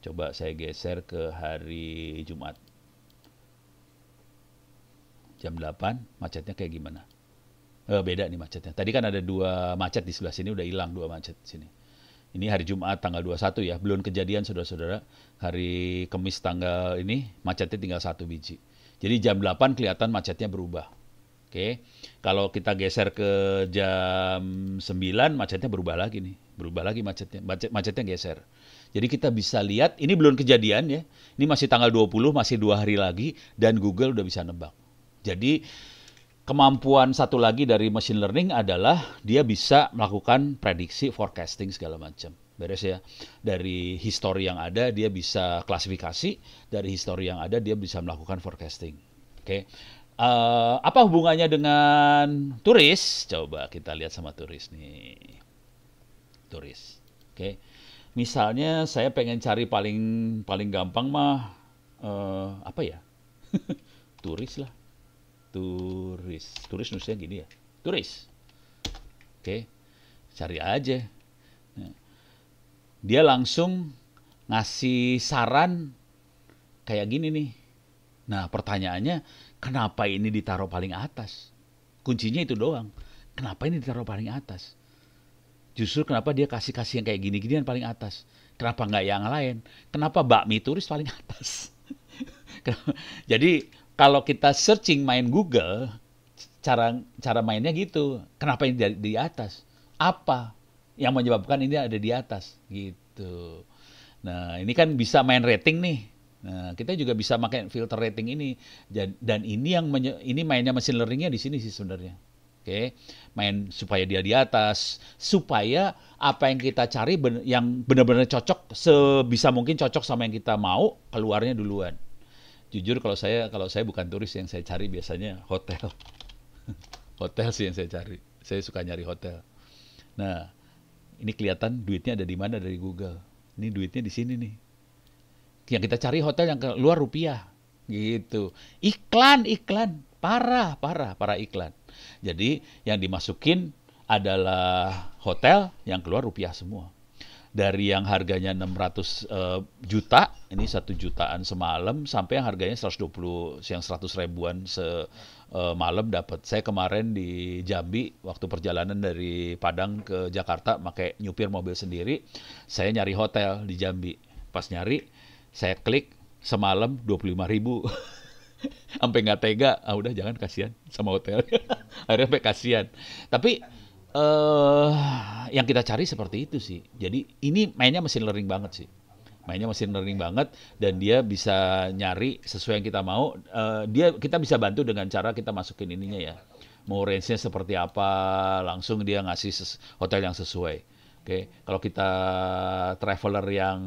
Coba saya geser ke hari Jumat jam 8 macetnya kayak gimana? Eh, beda nih macetnya. Tadi kan ada dua macet di sebelah sini udah hilang dua macet di sini. Ini hari Jumat tanggal 21 ya, belum kejadian saudara-saudara. Hari Kamis tanggal ini macetnya tinggal satu biji. Jadi jam 8 kelihatan macetnya berubah. Oke, kalau kita geser ke jam 9 macetnya berubah lagi nih, berubah lagi macetnya, macet macetnya geser. Jadi kita bisa lihat ini belum kejadian ya, ini masih tanggal 20 masih dua hari lagi dan Google udah bisa nebak. Jadi kemampuan satu lagi dari machine learning adalah dia bisa melakukan prediksi, forecasting segala macam. Beres ya. Dari histori yang ada dia bisa klasifikasi, dari histori yang ada dia bisa melakukan forecasting. Oke. Okay. Uh, eh, apa hubungannya dengan turis? Coba kita lihat sama turis nih. Turis. Oke. Okay. Misalnya saya pengen cari paling paling gampang mah uh, apa ya? *laughs* turis lah turis turis nulisnya gini ya turis oke okay. cari aja nah. dia langsung ngasih saran kayak gini nih nah pertanyaannya kenapa ini ditaruh paling atas kuncinya itu doang kenapa ini ditaruh paling atas justru kenapa dia kasih kasih yang kayak gini gini yang paling atas kenapa nggak yang lain kenapa bakmi turis paling *laughs* atas jadi kalau kita searching main Google, cara cara mainnya gitu. Kenapa ini di, di atas? Apa yang menyebabkan ini ada di atas? Gitu. Nah, ini kan bisa main rating nih. Nah, kita juga bisa pakai filter rating ini dan, dan ini yang menye, ini mainnya mesin learningnya di sini sih sebenarnya. Oke, okay? main supaya dia di atas, supaya apa yang kita cari yang benar-benar cocok sebisa mungkin cocok sama yang kita mau keluarnya duluan jujur kalau saya kalau saya bukan turis yang saya cari biasanya hotel *laughs* hotel sih yang saya cari saya suka nyari hotel nah ini kelihatan duitnya ada di mana dari Google ini duitnya di sini nih yang kita cari hotel yang keluar rupiah gitu iklan iklan parah parah para iklan jadi yang dimasukin adalah hotel yang keluar rupiah semua dari yang harganya 600 uh, eh, juta ini satu jutaan semalam sampai yang harganya 120 yang 100 ribuan semalam eh, uh, dapat saya kemarin di Jambi waktu perjalanan dari Padang ke Jakarta pakai nyupir mobil sendiri saya nyari hotel di Jambi pas nyari saya klik semalam 25 ribu *laughs* sampai nggak tega ah udah jangan kasihan sama hotel *laughs* akhirnya sampai kasihan tapi uh, yang kita cari seperti itu sih. Jadi ini mainnya mesin learning banget sih. Mainnya mesin learning banget dan dia bisa nyari sesuai yang kita mau. Uh, dia kita bisa bantu dengan cara kita masukin ininya ya. Mau range-nya seperti apa, langsung dia ngasih hotel yang sesuai. Oke, okay. kalau kita traveler yang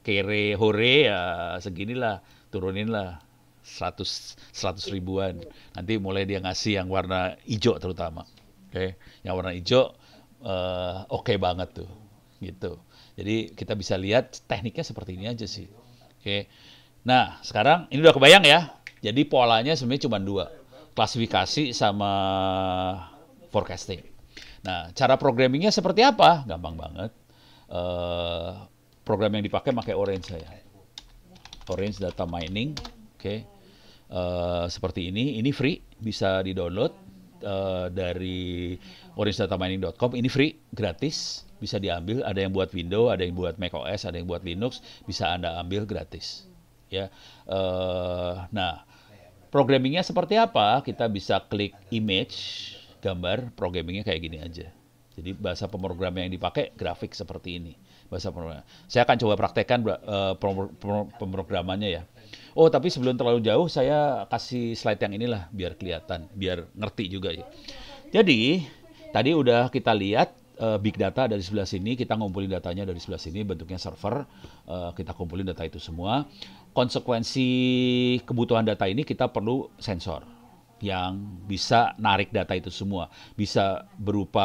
kere hore ya seginilah, turuninlah 100 100 ribuan. Nanti mulai dia ngasih yang warna hijau terutama okay? yang warna hijau uh, oke okay banget tuh gitu jadi kita bisa lihat tekniknya seperti ini aja sih oke okay? nah sekarang ini udah kebayang ya jadi polanya sebenarnya cuma dua klasifikasi sama forecasting nah cara programmingnya seperti apa gampang banget uh, program yang dipakai pakai orange saya orange data mining oke okay. uh, eh, seperti ini ini free bisa di download Eh, dari orangedatamining.com ini free, gratis, bisa diambil. Ada yang buat Windows, ada yang buat macOS, ada yang buat Linux, bisa anda ambil gratis. Ya, uh, nah programmingnya seperti apa? Kita bisa klik image, gambar, programmingnya kayak gini aja. Jadi bahasa pemrogram yang dipakai grafik seperti ini bahasa pemrograman. Saya akan coba praktekkan uh, pemrogramannya ya. Oh, tapi sebelum terlalu jauh saya kasih slide yang inilah biar kelihatan, biar ngerti juga ya. Jadi, tadi udah kita lihat uh, big data dari sebelah sini, kita ngumpulin datanya dari sebelah sini, bentuknya server, uh, kita kumpulin data itu semua. Konsekuensi kebutuhan data ini kita perlu sensor yang bisa narik data itu semua, bisa berupa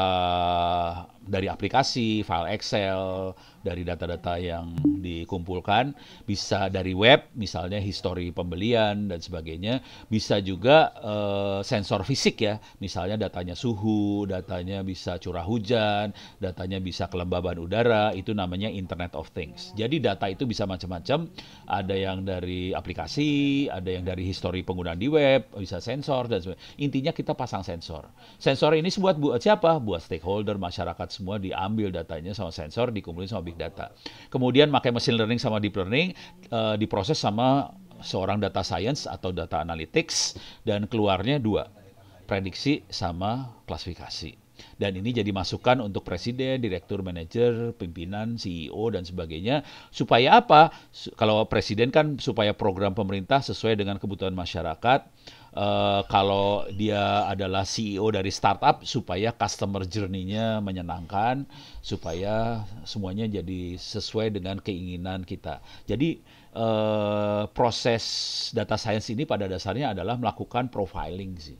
dari aplikasi, file Excel, dari data-data yang dikumpulkan, bisa dari web, misalnya histori pembelian dan sebagainya, bisa juga eh, sensor fisik ya, misalnya datanya suhu, datanya bisa curah hujan, datanya bisa kelembaban udara, itu namanya Internet of Things. Jadi data itu bisa macam-macam, ada yang dari aplikasi, ada yang dari histori penggunaan di web, bisa sensor dan sebagainya. Intinya kita pasang sensor. Sensor ini buat buat siapa? Buat stakeholder, masyarakat semua diambil datanya sama sensor, dikumpulin sama big data. Kemudian pakai machine learning sama deep learning uh, diproses sama seorang data science atau data analytics dan keluarnya dua, prediksi sama klasifikasi. Dan ini jadi masukan untuk presiden, direktur, manajer, pimpinan, CEO, dan sebagainya. Supaya apa? Kalau presiden kan supaya program pemerintah sesuai dengan kebutuhan masyarakat Eh, kalau dia adalah CEO dari startup supaya customer journey-nya menyenangkan, supaya semuanya jadi sesuai dengan keinginan kita. Jadi uh, proses data science ini pada dasarnya adalah melakukan profiling sih.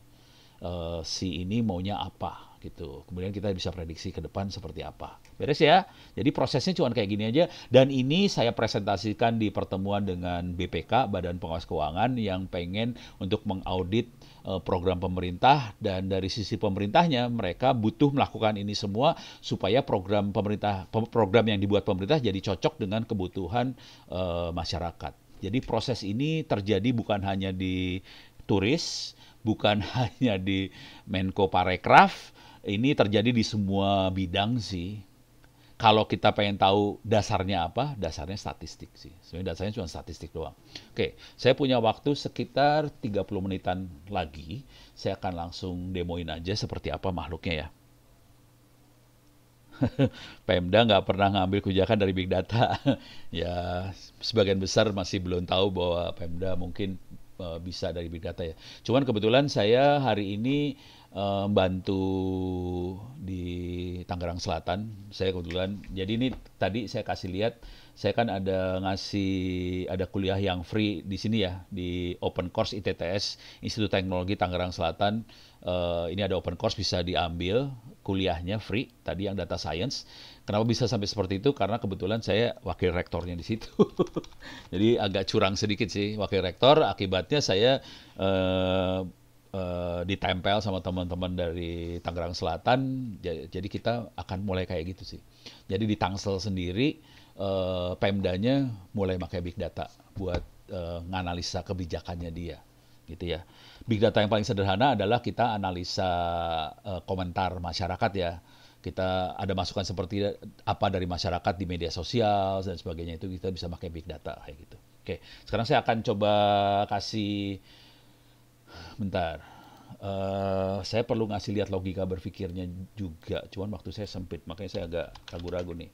Uh, si ini maunya apa gitu. Kemudian kita bisa prediksi ke depan seperti apa. Beres ya. Jadi prosesnya cuma kayak gini aja dan ini saya presentasikan di pertemuan dengan BPK Badan Pengawas Keuangan yang pengen untuk mengaudit eh, program pemerintah dan dari sisi pemerintahnya mereka butuh melakukan ini semua supaya program pemerintah program yang dibuat pemerintah jadi cocok dengan kebutuhan uh, masyarakat. Jadi proses ini terjadi bukan hanya di turis, bukan *laughs* hanya di Menko Parekraf, ini terjadi di semua bidang sih. Kalau kita pengen tahu dasarnya apa, dasarnya statistik sih. Sebenarnya dasarnya cuma statistik doang. Oke, saya punya waktu sekitar 30 menitan lagi. Saya akan langsung demoin aja seperti apa makhluknya ya. *laughs* Pemda nggak pernah ngambil kebijakan dari big data. *laughs* ya, sebagian besar masih belum tahu bahwa Pemda mungkin eh, bisa dari big data ya. Cuman kebetulan saya hari ini Eh, bantu di Tangerang Selatan. Saya kebetulan. Jadi ini tadi saya kasih lihat, saya kan ada ngasih ada kuliah yang free di sini ya di Open Course ITTS Institut Teknologi Tangerang Selatan. Uh, ini ada open course bisa diambil kuliahnya free tadi yang data science. Kenapa bisa sampai seperti itu? Karena kebetulan saya wakil rektornya di situ. *laughs* Jadi agak curang sedikit sih wakil rektor. Akibatnya saya uh, Eh, ditempel sama teman-teman dari Tangerang Selatan. Jadi kita akan mulai kayak gitu sih. Jadi di Tangsel sendiri uh, Pemdanya mulai pakai big data buat uh, nganalisa kebijakannya dia gitu ya. Big data yang paling sederhana adalah kita analisa uh, komentar masyarakat ya. Kita ada masukan seperti apa dari masyarakat di media sosial dan sebagainya itu kita bisa pakai big data kayak gitu. Oke, sekarang saya akan coba kasih bentar. Uh, saya perlu ngasih lihat logika berpikirnya juga, cuman waktu saya sempit, makanya saya agak ragu-ragu nih.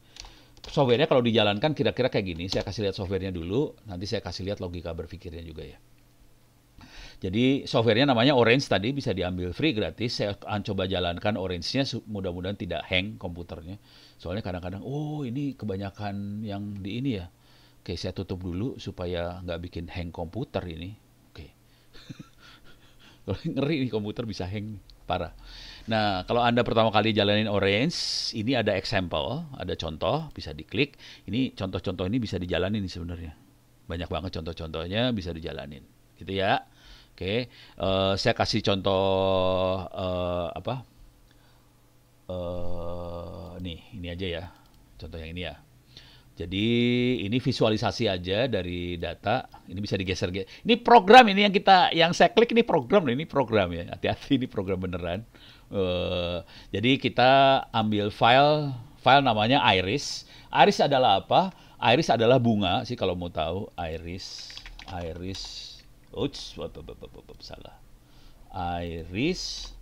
Softwarenya kalau dijalankan kira-kira kayak gini, saya kasih lihat softwarenya dulu, nanti saya kasih lihat logika berpikirnya juga ya. Jadi softwarenya namanya Orange tadi bisa diambil free gratis. Saya akan coba jalankan Orange-nya mudah-mudahan tidak hang komputernya. Soalnya kadang-kadang oh ini kebanyakan yang di ini ya. Oke saya tutup dulu supaya nggak bikin hang komputer ini. Kalau *laughs* ngeri nih komputer bisa hang parah. Nah, kalau Anda pertama kali jalanin Orange, ini ada example, ada contoh, bisa diklik. Ini contoh-contoh ini bisa dijalanin sebenarnya. Banyak banget contoh-contohnya bisa dijalanin. Gitu ya. Oke, uh, saya kasih contoh uh, apa? Uh, nih, ini aja ya. Contoh yang ini ya. Jadi ini visualisasi aja dari data. Ini bisa digeser. Ini program ini yang kita yang saya klik ini program ini program ya. Hati-hati ini program beneran. Uh, jadi kita ambil file file namanya iris. Iris adalah apa? Iris adalah bunga sih kalau mau tahu. Iris iris. Uts, salah. Iris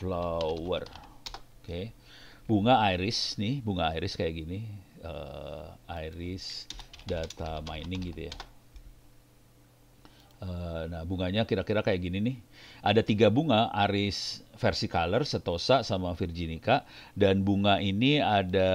flower. Oke. Okay. Bunga iris nih, bunga iris kayak gini uh, iris data mining gitu ya. Uh, nah bunganya kira-kira kayak gini nih. Ada tiga bunga, Aris versicolor, Setosa, sama Virginica. Dan bunga ini ada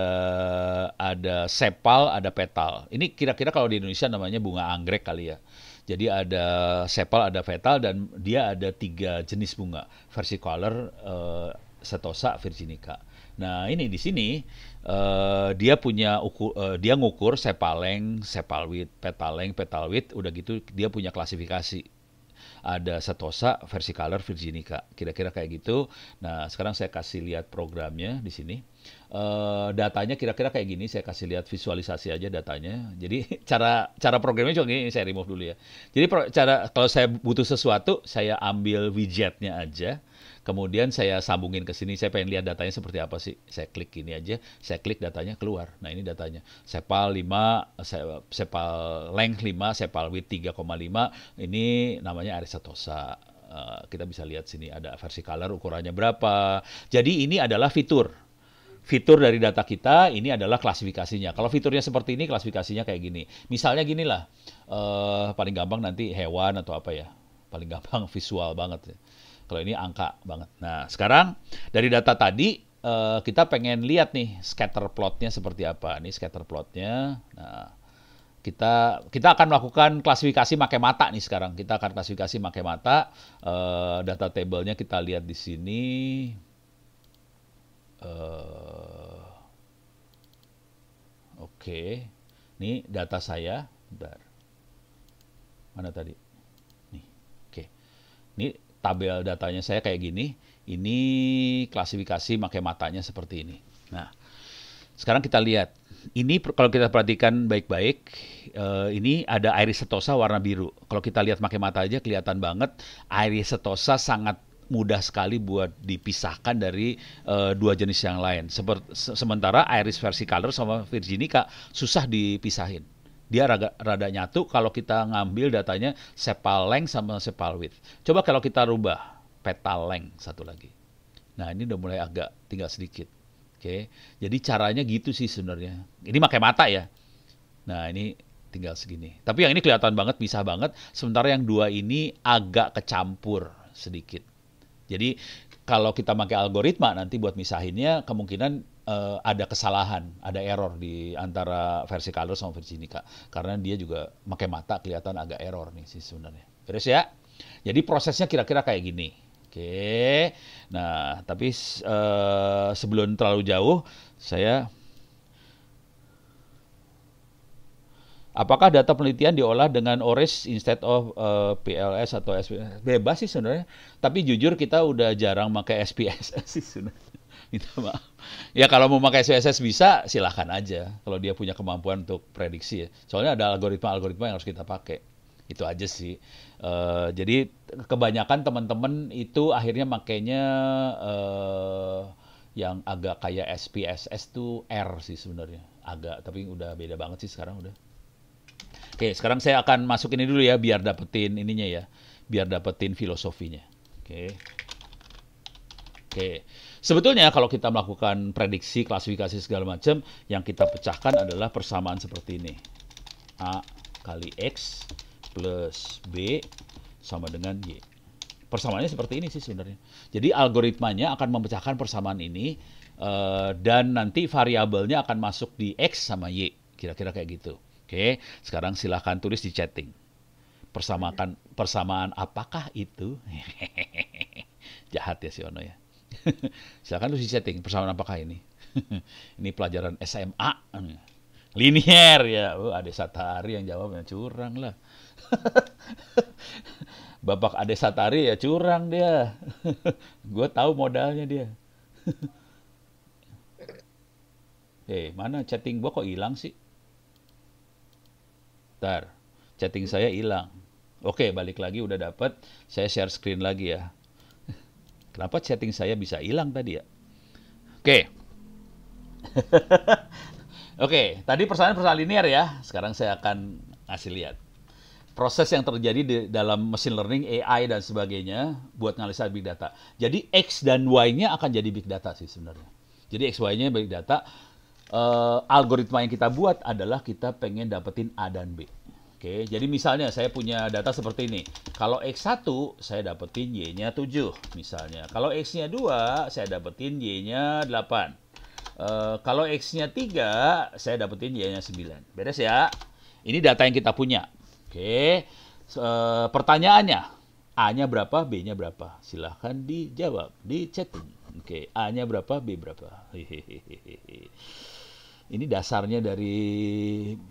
ada sepal, ada petal. Ini kira-kira kalau di Indonesia namanya bunga anggrek kali ya. Jadi ada sepal, ada petal, dan dia ada tiga jenis bunga. Versicolor, uh, Setosa, Virginica. Nah ini di sini uh, dia punya ukur, uh, eh, dia ngukur sepaleng, sepalwit, petaleng, petalwit, udah gitu dia punya klasifikasi ada setosa, versicolor, virginica, kira-kira kayak gitu. Nah sekarang saya kasih lihat programnya di sini. Uh, datanya kira-kira kayak gini, saya kasih lihat visualisasi aja datanya. Jadi *laughs* cara cara programnya juga gini, saya remove dulu ya. Jadi cara kalau saya butuh sesuatu, saya ambil widgetnya aja Kemudian saya sambungin ke sini, saya pengen lihat datanya seperti apa sih. Saya klik ini aja, saya klik datanya keluar. Nah ini datanya, sepal 5, sepal length 5, sepal width 3,5, ini namanya Aristotosa. Eh, kita bisa lihat sini ada versi color ukurannya berapa. Jadi ini adalah fitur. Fitur dari data kita ini adalah klasifikasinya. Kalau fiturnya seperti ini, klasifikasinya kayak gini. Misalnya gini lah, eh, paling gampang nanti hewan atau apa ya. Paling gampang *laughs* visual banget ya kalau ini angka banget. Nah, sekarang dari data tadi uh, kita pengen lihat nih scatter plotnya seperti apa. Ini scatter plotnya. Nah, kita kita akan melakukan klasifikasi pakai mata nih sekarang. Kita akan klasifikasi pakai mata. Uh, data tablenya kita lihat di sini. Uh, Oke, okay. ini data saya. Bentar. Mana tadi? Nih, oke. Okay. Ini tabel datanya saya kayak gini, ini klasifikasi pakai matanya seperti ini. Nah, sekarang kita lihat. Ini kalau kita perhatikan baik-baik, eh, ini ada iris setosa warna biru. Kalau kita lihat pakai mata aja kelihatan banget iris setosa sangat mudah sekali buat dipisahkan dari uh, dua jenis yang lain. sementara iris versi color sama virginica susah dipisahin dia rada, rada nyatu kalau kita ngambil datanya sepal length sama sepal width. Coba kalau kita rubah petal length satu lagi. Nah, ini udah mulai agak tinggal sedikit. Oke. Jadi caranya gitu sih sebenarnya. Ini pakai mata ya. Nah, ini tinggal segini. Tapi yang ini kelihatan banget bisa banget, sementara yang dua ini agak kecampur sedikit. Jadi kalau kita pakai algoritma nanti buat misahinnya kemungkinan uh, ada kesalahan, ada error di antara versi Carlos sama versi Nika. Karena dia juga pakai mata kelihatan agak error nih sih sebenarnya. Terus ya. Jadi prosesnya kira-kira kayak gini. Oke. Nah, tapi uh, sebelum terlalu jauh, saya Apakah data penelitian diolah dengan ORIS instead of uh, eh, PLS atau SPS? Bebas sih sebenarnya. Tapi jujur kita udah jarang pakai SPS *laughs* sih sebenarnya minta *laughs* gitu, maaf. Ya kalau mau pakai CSS bisa, silahkan aja. Kalau dia punya kemampuan untuk prediksi ya. Soalnya ada algoritma-algoritma yang harus kita pakai. Itu aja sih. Uh, jadi kebanyakan teman-teman itu akhirnya makainya uh, yang agak kayak SPSS tuh R sih sebenarnya. Agak, tapi udah beda banget sih sekarang udah. Oke, sekarang saya akan masuk ini dulu ya, biar dapetin ininya ya. Biar dapetin filosofinya. Oke. Oke. Sebetulnya kalau kita melakukan prediksi, klasifikasi segala macam, yang kita pecahkan adalah persamaan seperti ini. A kali X plus B sama dengan Y. Persamaannya seperti ini sih sebenarnya. Jadi algoritmanya akan memecahkan persamaan ini eh, dan nanti variabelnya akan masuk di X sama Y. Kira-kira kayak gitu. Oke, sekarang silahkan tulis di chatting. Persamakan persamaan apakah itu? *laughs* Jahat ya si Ono ya. *laughs* silakan lu setting persamaan apakah ini. *laughs* ini pelajaran SMA. Linier ya. Oh, ada Satari yang jawabnya curang lah. *laughs* Bapak ada Satari ya curang dia. Gue tahu modalnya dia. eh, hey, mana chatting gua kok hilang sih? Ntar, chatting saya hilang. Oke, balik lagi udah dapat. Saya share screen lagi ya. Kenapa chatting saya bisa hilang tadi ya? Oke. Okay. *laughs* Oke, okay, tadi persoalan-persoalan linear ya. Sekarang saya akan ngasih lihat. Proses yang terjadi di dalam machine learning, AI, dan sebagainya buat analisa big data. Jadi X dan Y-nya akan jadi big data sih sebenarnya. Jadi X, Y-nya big data. Uh, algoritma yang kita buat adalah kita pengen dapetin A dan B. Oke, jadi misalnya saya punya data seperti ini. Kalau X1, saya dapetin Y-nya 7 misalnya. Kalau X-nya 2, saya dapetin Y-nya 8. E, eh, kalau X-nya 3, saya dapetin Y-nya 9. Beres ya? Ini data yang kita punya. Oke, e, pertanyaannya. A-nya berapa, B-nya berapa? Silahkan dijawab di chatting. Oke, A-nya berapa, B berapa? Hehehe. Ini dasarnya dari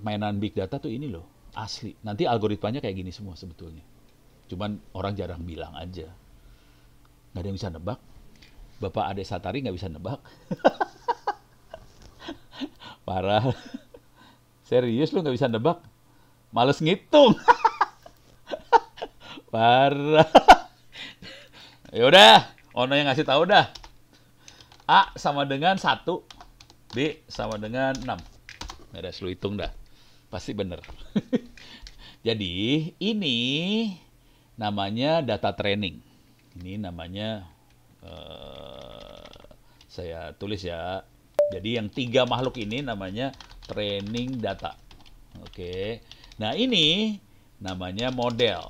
mainan big data tuh ini loh asli. Nanti algoritmanya kayak gini semua sebetulnya. Cuman orang jarang bilang aja. Gak ada yang bisa nebak. Bapak Ade Satari gak bisa nebak. *laughs* Parah. Serius lu gak bisa nebak? Males ngitung. *laughs* Parah. Yaudah, Ono yang ngasih tahu dah. A sama dengan 1, B sama dengan 6. Beres lu hitung dah pasti benar. *laughs* Jadi ini namanya data training. Ini namanya uh, saya tulis ya. Jadi yang tiga makhluk ini namanya training data. Oke. Nah ini namanya model.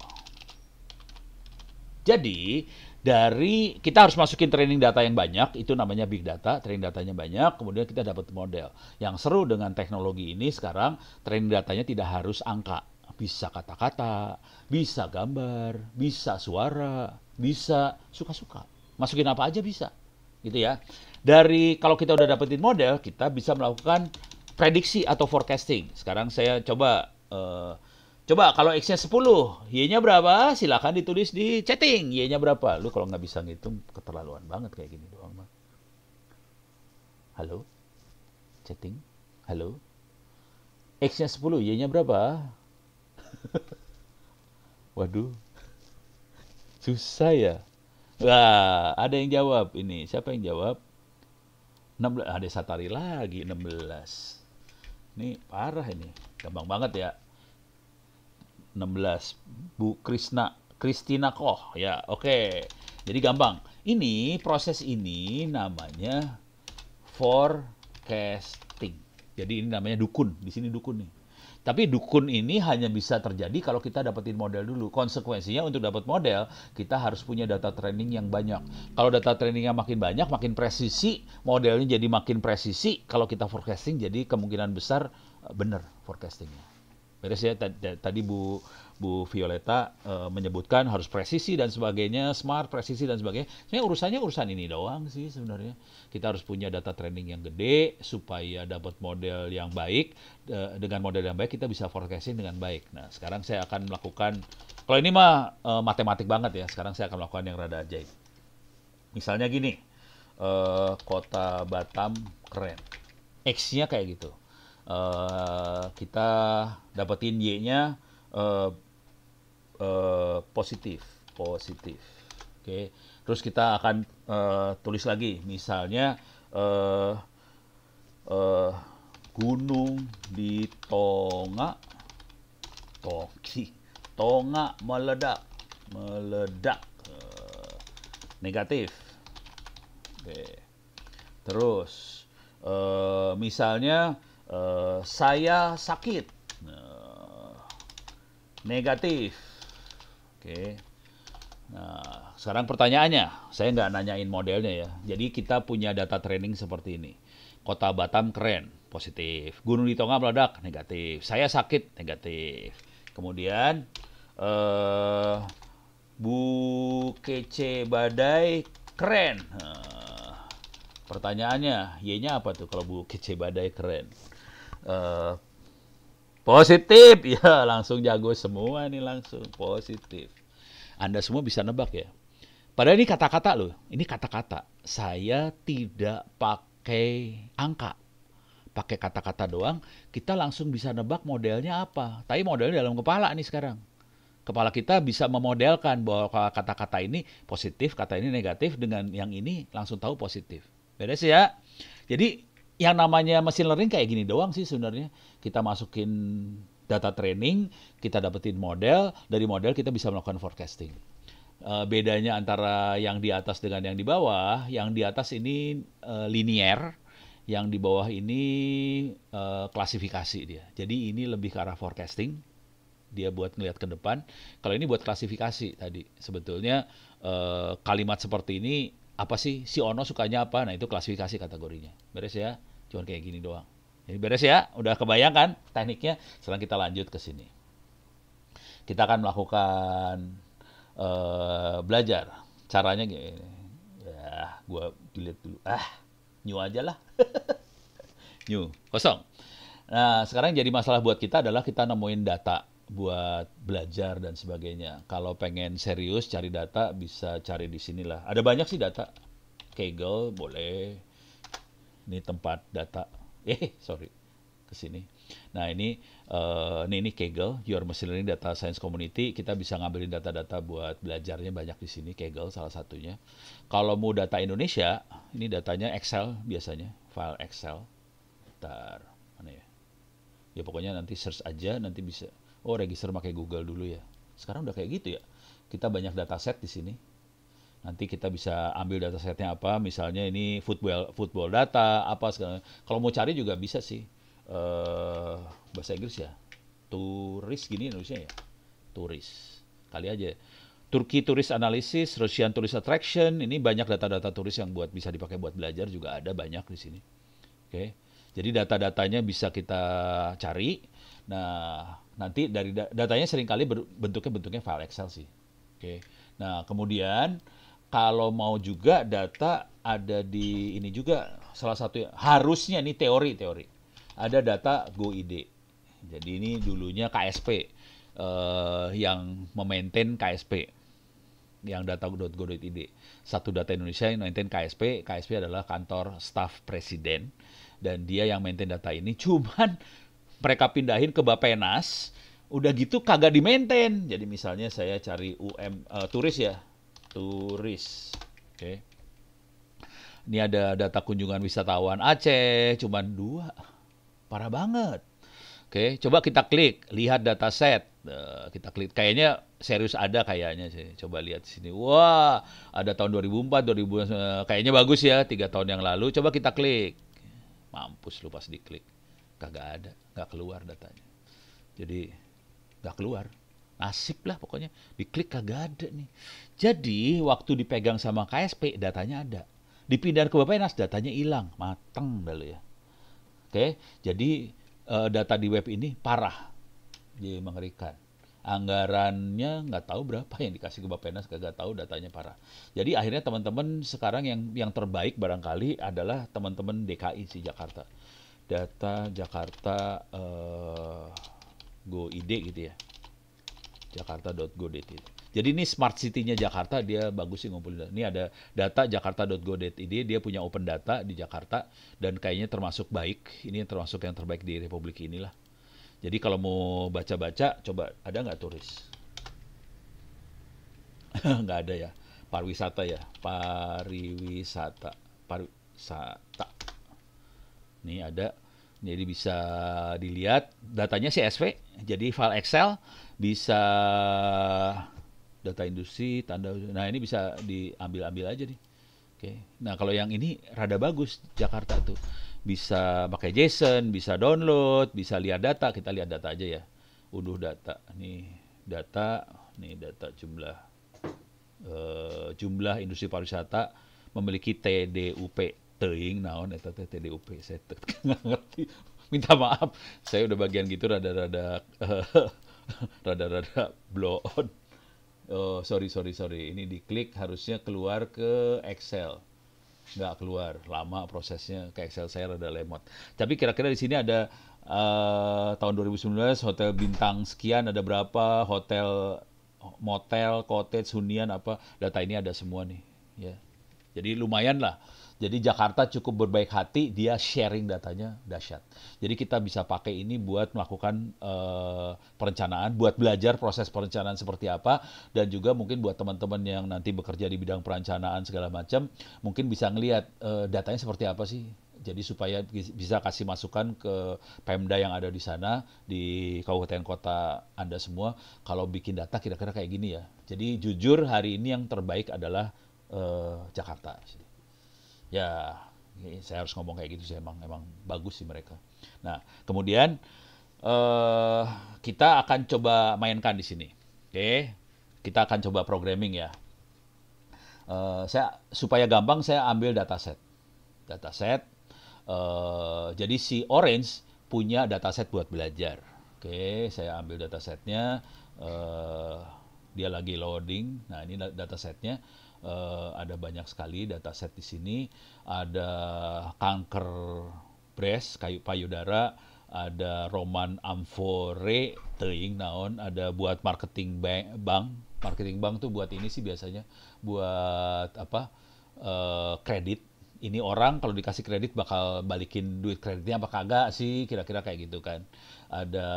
Jadi dari kita harus masukin training data yang banyak itu namanya big data training datanya banyak kemudian kita dapat model yang seru dengan teknologi ini sekarang training datanya tidak harus angka bisa kata-kata bisa gambar bisa suara bisa suka-suka masukin apa aja bisa gitu ya dari kalau kita udah dapetin model kita bisa melakukan prediksi atau forecasting sekarang saya coba uh, Coba kalau X-nya 10, Y-nya berapa? Silahkan ditulis di chatting. Y-nya berapa? Lu kalau nggak bisa ngitung, keterlaluan banget kayak gini doang. Mah. Halo? Chatting? Halo? X-nya 10, Y-nya berapa? *laughs* Waduh. Susah ya. Wah, ada yang jawab ini. Siapa yang jawab? 16. Ada satari lagi, 16. Ini parah ini. Gampang banget ya. 16 Bu Krisna Kristina Koh ya oke okay. jadi gampang ini proses ini namanya forecasting jadi ini namanya dukun di sini dukun nih tapi dukun ini hanya bisa terjadi kalau kita dapetin model dulu. Konsekuensinya untuk dapat model, kita harus punya data training yang banyak. Kalau data trainingnya makin banyak, makin presisi, modelnya jadi makin presisi. Kalau kita forecasting, jadi kemungkinan besar eh, benar forecastingnya beres ya tadi Bu Bu Violeta uh, menyebutkan harus presisi dan sebagainya, smart presisi dan sebagainya. Sebenarnya urusannya urusan ini doang sih sebenarnya. Kita harus punya data training yang gede supaya dapat model yang baik. uh, dengan model yang baik kita bisa forecasting dengan baik. Nah, sekarang saya akan melakukan kalau ini mah uh, matematik banget ya. Sekarang saya akan melakukan yang rada ajaib. Misalnya gini. uh, kota Batam keren. X-nya kayak gitu uh, kita dapetin y-nya uh, uh, positif, positif. Oke. Okay. Terus kita akan uh, tulis lagi, misalnya uh, uh, gunung di Tonga, Toki, Tonga meledak, meledak, uh, negatif. Oke. Okay. Terus, uh, misalnya Eh, saya sakit uh, negatif oke okay. nah sekarang pertanyaannya saya nggak nanyain modelnya ya jadi kita punya data training seperti ini kota Batam keren positif gunung di meledak negatif saya sakit negatif kemudian uh, Bu Kece Badai keren. uh, pertanyaannya, Y-nya apa tuh kalau Bu Kece Badai keren? Eh, positif *laughs* ya langsung jago semua nih langsung positif anda semua bisa nebak ya padahal ini kata-kata loh ini kata-kata saya tidak pakai angka pakai kata-kata doang kita langsung bisa nebak modelnya apa tapi modelnya dalam kepala nih sekarang kepala kita bisa memodelkan bahwa kata-kata ini positif, kata ini negatif dengan yang ini langsung tahu positif. Beda sih ya. Jadi yang namanya mesin learning kayak gini doang sih sebenarnya. Kita masukin data training, kita dapetin model, dari model kita bisa melakukan forecasting. Uh, bedanya antara yang di atas dengan yang di bawah, yang di atas ini uh, eh, linier, yang di bawah ini uh, klasifikasi dia. Jadi ini lebih ke arah forecasting, dia buat ngelihat ke depan. Kalau ini buat klasifikasi tadi, sebetulnya uh, kalimat seperti ini apa sih si Ono sukanya apa? Nah itu klasifikasi kategorinya. Beres ya. Cuman kayak gini doang. Jadi beres ya, udah kebayang kan tekniknya. Sekarang kita lanjut ke sini. Kita akan melakukan uh, belajar. Caranya gini. Ya, gua delete dulu. Ah, new aja lah. *laughs* new, kosong. Nah, sekarang jadi masalah buat kita adalah kita nemuin data buat belajar dan sebagainya. Kalau pengen serius cari data bisa cari di sinilah. Ada banyak sih data. Kaggle boleh, ini tempat data *laughs* eh sorry ke sini. Nah ini uh, ini, ini kegel Your Machine Learning Data Science Community. Kita bisa ngambilin data-data buat belajarnya banyak di sini. kegel salah satunya. Kalau mau data Indonesia, ini datanya Excel biasanya, file Excel. tar mana ya? Ya pokoknya nanti search aja, nanti bisa. Oh register pakai Google dulu ya. Sekarang udah kayak gitu ya. Kita banyak data set di sini nanti kita bisa ambil data setnya apa misalnya ini football football data apa segala kalau mau cari juga bisa sih uh, bahasa Inggris ya turis gini Indonesia ya turis kali aja Turki turis analisis Russian turis Attraction, ini banyak data-data turis yang buat bisa dipakai buat belajar juga ada banyak di sini. Oke. Okay. Jadi data-datanya bisa kita cari. Nah, nanti dari da datanya seringkali bentuknya bentuknya file Excel sih. Oke. Okay. Nah, kemudian kalau mau juga data ada di ini juga salah satu ya. harusnya ini teori-teori. Ada data GoID. Jadi ini dulunya KSP eh, yang memaintain KSP yang data go.id Satu data Indonesia yang maintain KSP, KSP adalah kantor staf presiden dan dia yang maintain data ini cuman mereka pindahin ke Bapenas udah gitu kagak di maintain jadi misalnya saya cari UM uh, turis ya turis. Oke. Okay. Ini ada data kunjungan wisatawan Aceh, cuman dua. Parah banget. Oke, okay. coba kita klik, lihat data set. Uh, kita klik, kayaknya serius ada kayaknya sih. Coba lihat sini. Wah, ada tahun 2004, 2000, uh, kayaknya bagus ya, tiga tahun yang lalu. Coba kita klik. Mampus lu pas diklik. Kagak ada, nggak keluar datanya. Jadi nggak keluar. Nasib lah pokoknya. Diklik kagak ada nih. Jadi waktu dipegang sama KSP datanya ada. dipindah ke Bapenas datanya hilang, mateng dulu ya. Oke, jadi eh, data di web ini parah. Jadi mengerikan. Anggarannya nggak tahu berapa yang dikasih ke Bapenas nggak tahu datanya parah. Jadi akhirnya teman-teman sekarang yang yang terbaik barangkali adalah teman-teman DKI si Jakarta. Data Jakarta uh, Go ID gitu ya. Jakarta.go.id. Jadi ini smart city-nya Jakarta dia bagus sih ngumpulin. Ini ada data jakarta.go.id, dia punya open data di Jakarta dan kayaknya termasuk baik. Ini yang termasuk yang terbaik di republik inilah. Jadi kalau mau baca-baca coba ada nggak turis? *laughs* nggak ada ya. Pariwisata ya, pariwisata, pariwisata. Ini ada jadi bisa dilihat datanya CSV, jadi file Excel bisa data industri, tanda nah ini bisa diambil-ambil aja nih. Oke. Okay. Nah, kalau yang ini rada bagus Jakarta tuh. Bisa pakai JSON, bisa download, bisa lihat data, kita lihat data aja ya. Unduh data. Nih data, nih data jumlah uh, jumlah industri pariwisata memiliki TDUP teing naon eta teh TDUP saya *laughs* nggak ngerti minta maaf saya udah bagian gitu rada-rada *laughs* rada-rada uh, blow on oh sorry sorry sorry ini diklik harusnya keluar ke Excel nggak keluar lama prosesnya ke Excel saya ada lemot tapi kira-kira di sini ada uh, tahun 2019 hotel bintang sekian ada berapa hotel motel cottage hunian apa data ini ada semua nih ya jadi lumayan lah jadi Jakarta cukup berbaik hati, dia sharing datanya dahsyat. Jadi kita bisa pakai ini buat melakukan uh, perencanaan, buat belajar proses perencanaan seperti apa, dan juga mungkin buat teman-teman yang nanti bekerja di bidang perencanaan segala macam, mungkin bisa ngelihat uh, datanya seperti apa sih. Jadi supaya bisa kasih masukan ke Pemda yang ada di sana di kabupaten kota Anda semua kalau bikin data kira-kira kayak gini ya. Jadi jujur hari ini yang terbaik adalah uh, Jakarta ya ini saya harus ngomong kayak gitu sih emang emang bagus sih mereka nah kemudian uh, kita akan coba mainkan di sini oke okay? kita akan coba programming ya uh, saya supaya gampang saya ambil dataset dataset uh, jadi si orange punya dataset buat belajar oke okay? saya ambil datasetnya uh, dia lagi loading nah ini datasetnya Eh, ada banyak sekali data set di sini. Ada kanker breast, kayu payudara, ada Roman Amphore, teing naon, ada buat marketing bank, bank. Marketing bank tuh buat ini sih biasanya, buat apa? Uh, kredit ini orang kalau dikasih kredit bakal balikin duit kreditnya apa kagak sih kira-kira kayak gitu kan ada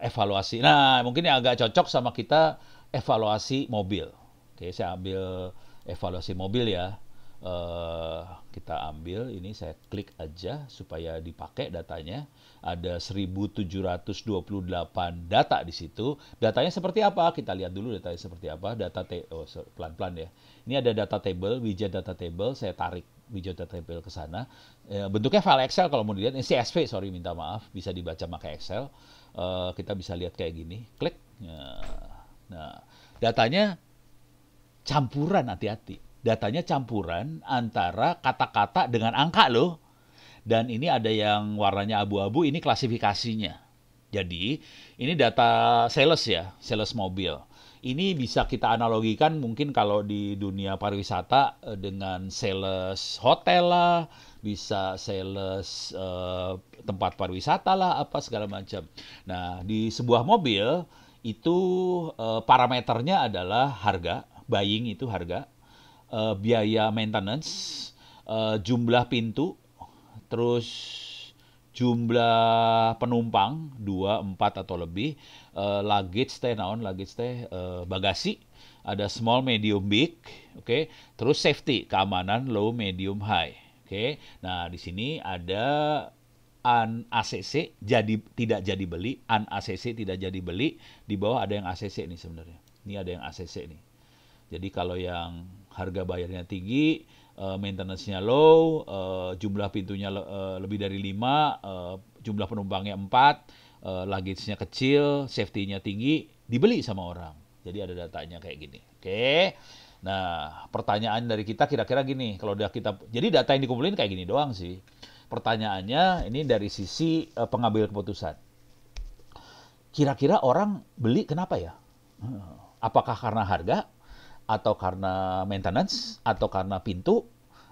evaluasi nah mungkin yang agak cocok sama kita evaluasi mobil oke saya ambil evaluasi mobil ya uh, kita ambil ini saya klik aja supaya dipakai datanya ada 1728 data di situ datanya seperti apa kita lihat dulu datanya seperti apa data te oh pelan-pelan ya ini ada data table widget data table saya tarik widget data table ke sana eh, bentuknya file Excel kalau mau dilihat ini CSV sorry minta maaf bisa dibaca pakai Excel uh, kita bisa lihat kayak gini klik nah, nah datanya campuran hati-hati. Datanya campuran antara kata-kata dengan angka loh. Dan ini ada yang warnanya abu-abu, ini klasifikasinya. Jadi ini data sales ya, sales mobil. Ini bisa kita analogikan mungkin kalau di dunia pariwisata eh, dengan sales hotel lah, bisa sales eh, tempat pariwisata lah, apa segala macam. Nah di sebuah mobil itu eh, parameternya adalah harga, buying itu harga, uh, biaya maintenance, uh, jumlah pintu, terus jumlah penumpang dua empat atau lebih, uh, luggage teh naon, luggage teh uh, bagasi, ada small, medium, big, oke. Okay? Terus safety, keamanan low, medium, high. Oke. Okay? Nah, di sini ada an ACC jadi tidak jadi beli, an ACC tidak jadi beli, di bawah ada yang ACC nih sebenarnya. Ini ada yang ACC nih. Jadi kalau yang harga bayarnya tinggi, uh, maintenance-nya low, eh, jumlah pintunya eh, lebih dari 5, jumlah penumpangnya 4, uh, luggage-nya kecil, safety-nya tinggi, dibeli sama orang. Jadi ada datanya kayak gini. Oke. Okay? Nah, pertanyaan dari kita kira-kira gini, kalau udah kita jadi data yang dikumpulin kayak gini doang sih. Pertanyaannya ini dari sisi pengambil keputusan. Kira-kira orang beli kenapa ya? Apakah karena harga? atau karena maintenance atau karena pintu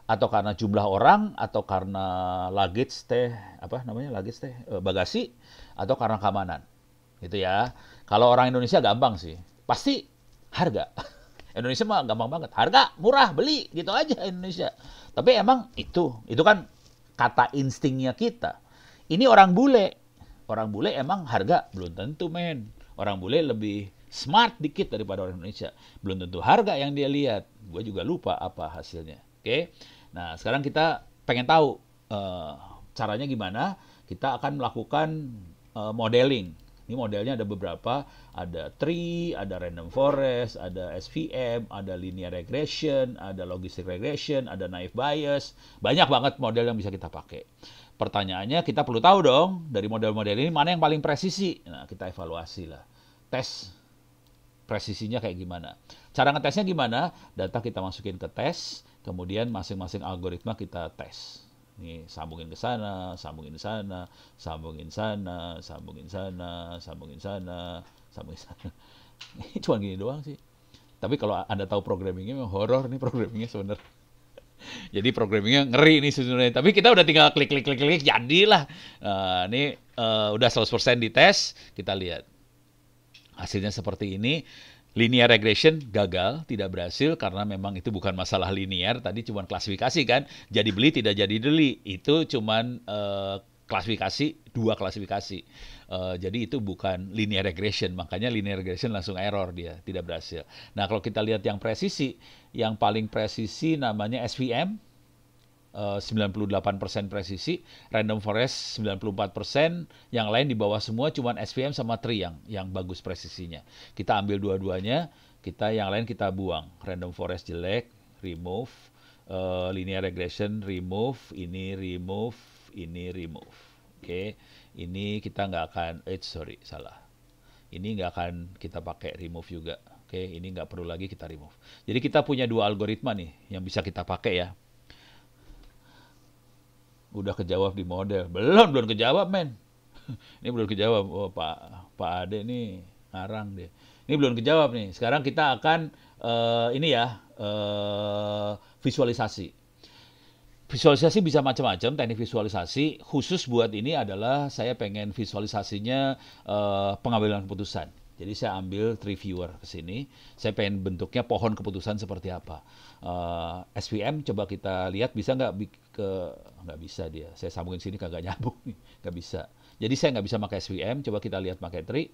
atau karena jumlah orang atau karena luggage teh apa namanya luggage teh eh, bagasi atau karena keamanan gitu ya kalau orang Indonesia gampang sih pasti harga *laughs* Indonesia mah gampang banget harga murah beli gitu aja Indonesia tapi emang itu itu kan kata instingnya kita ini orang bule orang bule emang harga belum tentu men orang bule lebih smart dikit daripada orang Indonesia. Belum tentu harga yang dia lihat. Gue juga lupa apa hasilnya. Oke. Okay? Nah, sekarang kita pengen tahu uh, caranya gimana. Kita akan melakukan uh, modeling. Ini modelnya ada beberapa, ada tree, ada random forest, ada SVM, ada linear regression, ada logistic regression, ada naive bias. Banyak banget model yang bisa kita pakai. Pertanyaannya kita perlu tahu dong dari model-model ini mana yang paling presisi. Nah, kita evaluasi lah. Tes presisinya kayak gimana. Cara ngetesnya gimana? Data kita masukin ke tes, kemudian masing-masing algoritma kita tes. Nih, sambungin ke sana, sambungin sana, sambungin sana, sambungin sana, sambungin sana, sambungin sana. *laughs* cuma gini doang sih. Tapi kalau Anda tahu programmingnya, memang horor nih programmingnya sebenarnya. *laughs* Jadi programmingnya ngeri nih sebenarnya. Tapi kita udah tinggal klik klik klik klik jadilah. Uh, ini uh, udah 100% di tes, kita lihat. Hasilnya seperti ini. Linear regression gagal, tidak berhasil karena memang itu bukan masalah linear. Tadi cuma klasifikasi kan, jadi beli tidak jadi beli. Itu cuma uh, eh, klasifikasi dua klasifikasi. Uh, jadi itu bukan linear regression, makanya linear regression langsung error dia, tidak berhasil. Nah kalau kita lihat yang presisi, yang paling presisi namanya SVM 98% eh, presisi, Random Forest 94%, yang lain di bawah semua cuma SPM sama Tri yang yang bagus presisinya. Kita ambil dua-duanya, kita yang lain kita buang. Random Forest jelek, remove, uh, linear regression remove, ini remove, ini remove. Oke, okay. ini kita nggak akan, eh sorry salah, ini nggak akan kita pakai remove juga. Oke, ini nggak perlu lagi kita remove. Jadi kita punya dua algoritma nih yang bisa kita pakai ya udah kejawab di model. Belum, belum kejawab, men. *laughs* ini belum kejawab. Oh, Pak Pak Ade ini ngarang deh. Ini belum kejawab nih. Sekarang kita akan uh, ini ya, uh, visualisasi. Visualisasi bisa macam-macam, teknik visualisasi. Khusus buat ini adalah saya pengen visualisasinya uh, pengambilan keputusan. Jadi saya ambil three viewer ke sini. Saya pengen bentuknya pohon keputusan seperti apa. Uh, SVM coba kita lihat bisa nggak ke nggak bisa dia. Saya sambungin sini kagak nyambung nih, nggak bisa. Jadi saya nggak bisa pakai SVM. Coba kita lihat pakai tri,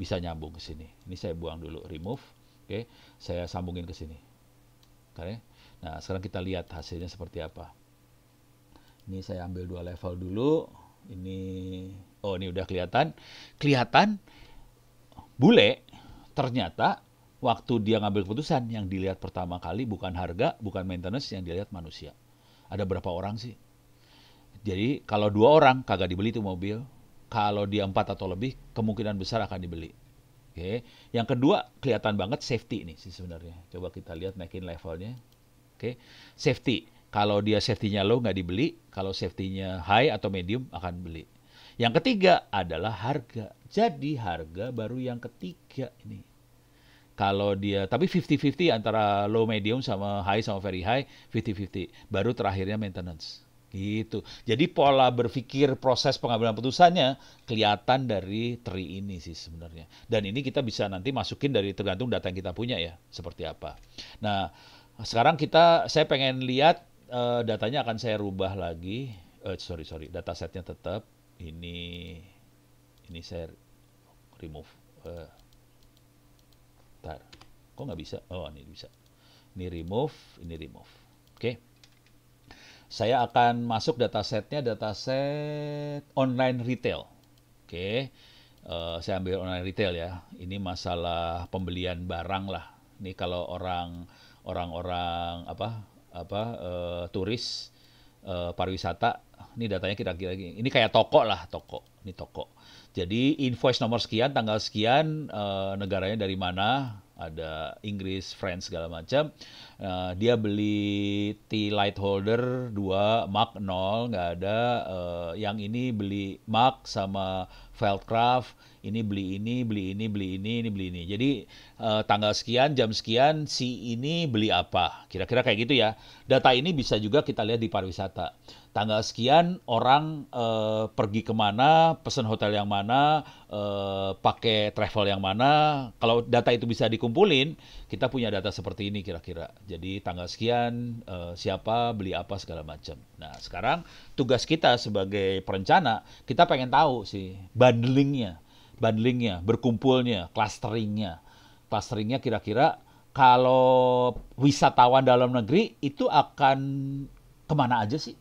bisa nyambung ke sini. Ini saya buang dulu, remove. Oke, saya sambungin ke sini. Oke. Nah, sekarang kita lihat hasilnya seperti apa. Ini saya ambil dua level dulu. Ini, oh ini udah kelihatan. Kelihatan bule ternyata waktu dia ngambil keputusan yang dilihat pertama kali bukan harga, bukan maintenance, yang dilihat manusia ada berapa orang sih? Jadi kalau dua orang kagak dibeli itu mobil. Kalau dia empat atau lebih kemungkinan besar akan dibeli. Oke. Yang kedua kelihatan banget safety ini sih sebenarnya. Coba kita lihat naikin levelnya. Oke. Safety. Kalau dia safety-nya low nggak dibeli, kalau safety-nya high atau medium akan beli. Yang ketiga adalah harga. Jadi harga baru yang ketiga ini. Kalau dia tapi 50-50 antara low medium sama high sama very high 50-50. Baru terakhirnya maintenance. Gitu. Jadi pola berpikir proses pengambilan putusannya kelihatan dari tri ini sih sebenarnya. Dan ini kita bisa nanti masukin dari tergantung data yang kita punya ya, seperti apa. Nah, sekarang kita saya pengen lihat uh, datanya akan saya rubah lagi. Uh, sorry sorry, setnya tetap ini ini saya remove. Uh, Bentar. Kok nggak bisa? Oh, ini bisa. Ini remove, ini remove. Oke. Okay. Saya akan masuk datasetnya, dataset online retail. Oke. Okay. Uh, eh, saya ambil online retail ya. Ini masalah pembelian barang lah. Ini kalau orang orang-orang apa apa uh, turis uh, pariwisata, ini datanya kira-kira ini kayak toko lah, toko. Ini toko jadi invoice nomor sekian, tanggal sekian, uh, negaranya dari mana, ada Inggris, France segala macam. Uh, dia beli tea light holder 2 Mark 0 nggak ada. Uh, yang ini beli Mark sama Feldcraft. Ini beli ini, beli ini, beli ini, ini beli ini. Jadi uh, tanggal sekian, jam sekian, si ini beli apa? Kira-kira kayak gitu ya. Data ini bisa juga kita lihat di pariwisata tanggal sekian orang uh, pergi kemana, pesan hotel yang mana, uh, pakai travel yang mana. Kalau data itu bisa dikumpulin, kita punya data seperti ini kira-kira. Jadi tanggal sekian uh, siapa beli apa segala macam. Nah sekarang tugas kita sebagai perencana, kita pengen tahu sih bundlingnya, bundlingnya, berkumpulnya, clusteringnya, clusteringnya kira-kira kalau wisatawan dalam negeri itu akan kemana aja sih?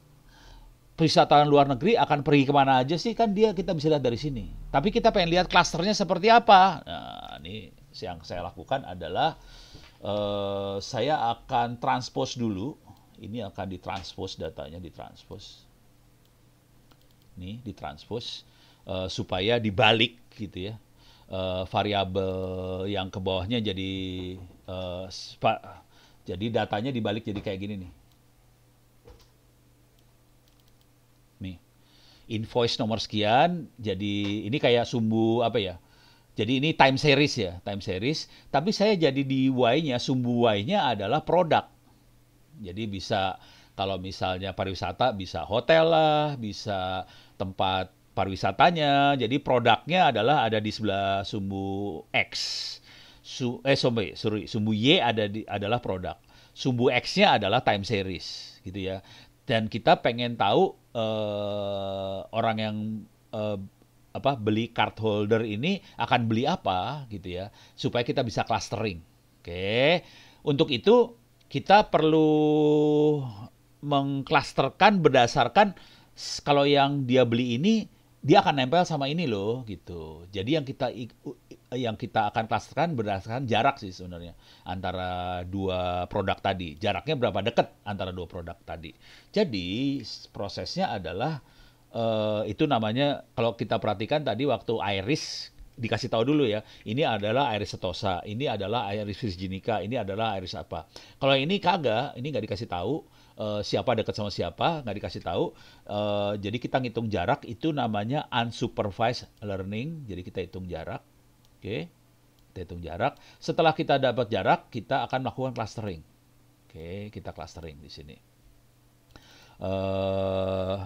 wisatawan luar negeri akan pergi kemana aja sih kan dia kita bisa lihat dari sini. Tapi kita pengen lihat klasternya seperti apa. Nah, ini yang saya lakukan adalah uh, saya akan transpose dulu. Ini akan ditranspose datanya ditranspose. Nih ditranspose uh, supaya dibalik gitu ya. Uh, variabel yang ke bawahnya jadi uh, jadi datanya dibalik jadi kayak gini nih. invoice nomor sekian jadi ini kayak sumbu apa ya jadi ini time series ya time series tapi saya jadi di Y-nya sumbu Y-nya adalah produk jadi bisa kalau misalnya pariwisata bisa hotel lah bisa tempat pariwisatanya jadi produknya adalah ada di sebelah sumbu X Su, eh sumbu, sorry, sumbu Y ada di, adalah produk sumbu X-nya adalah time series gitu ya dan kita pengen tahu uh, orang yang uh, apa beli card holder ini akan beli apa gitu ya supaya kita bisa clustering. Oke. Okay. Untuk itu kita perlu mengklasterkan berdasarkan kalau yang dia beli ini dia akan nempel sama ini loh gitu. Jadi yang kita yang kita akan klasterkan berdasarkan jarak sih sebenarnya antara dua produk tadi. Jaraknya berapa dekat antara dua produk tadi. Jadi prosesnya adalah uh, itu namanya kalau kita perhatikan tadi waktu iris dikasih tahu dulu ya. Ini adalah iris setosa, ini adalah iris virginica, ini adalah iris apa. Kalau ini kagak, ini nggak dikasih tahu Eh, siapa dekat sama siapa nggak dikasih tahu uh, jadi kita ngitung jarak itu namanya unsupervised learning jadi kita hitung jarak oke okay. kita hitung jarak setelah kita dapat jarak kita akan melakukan clustering oke okay. kita clustering di sini uh,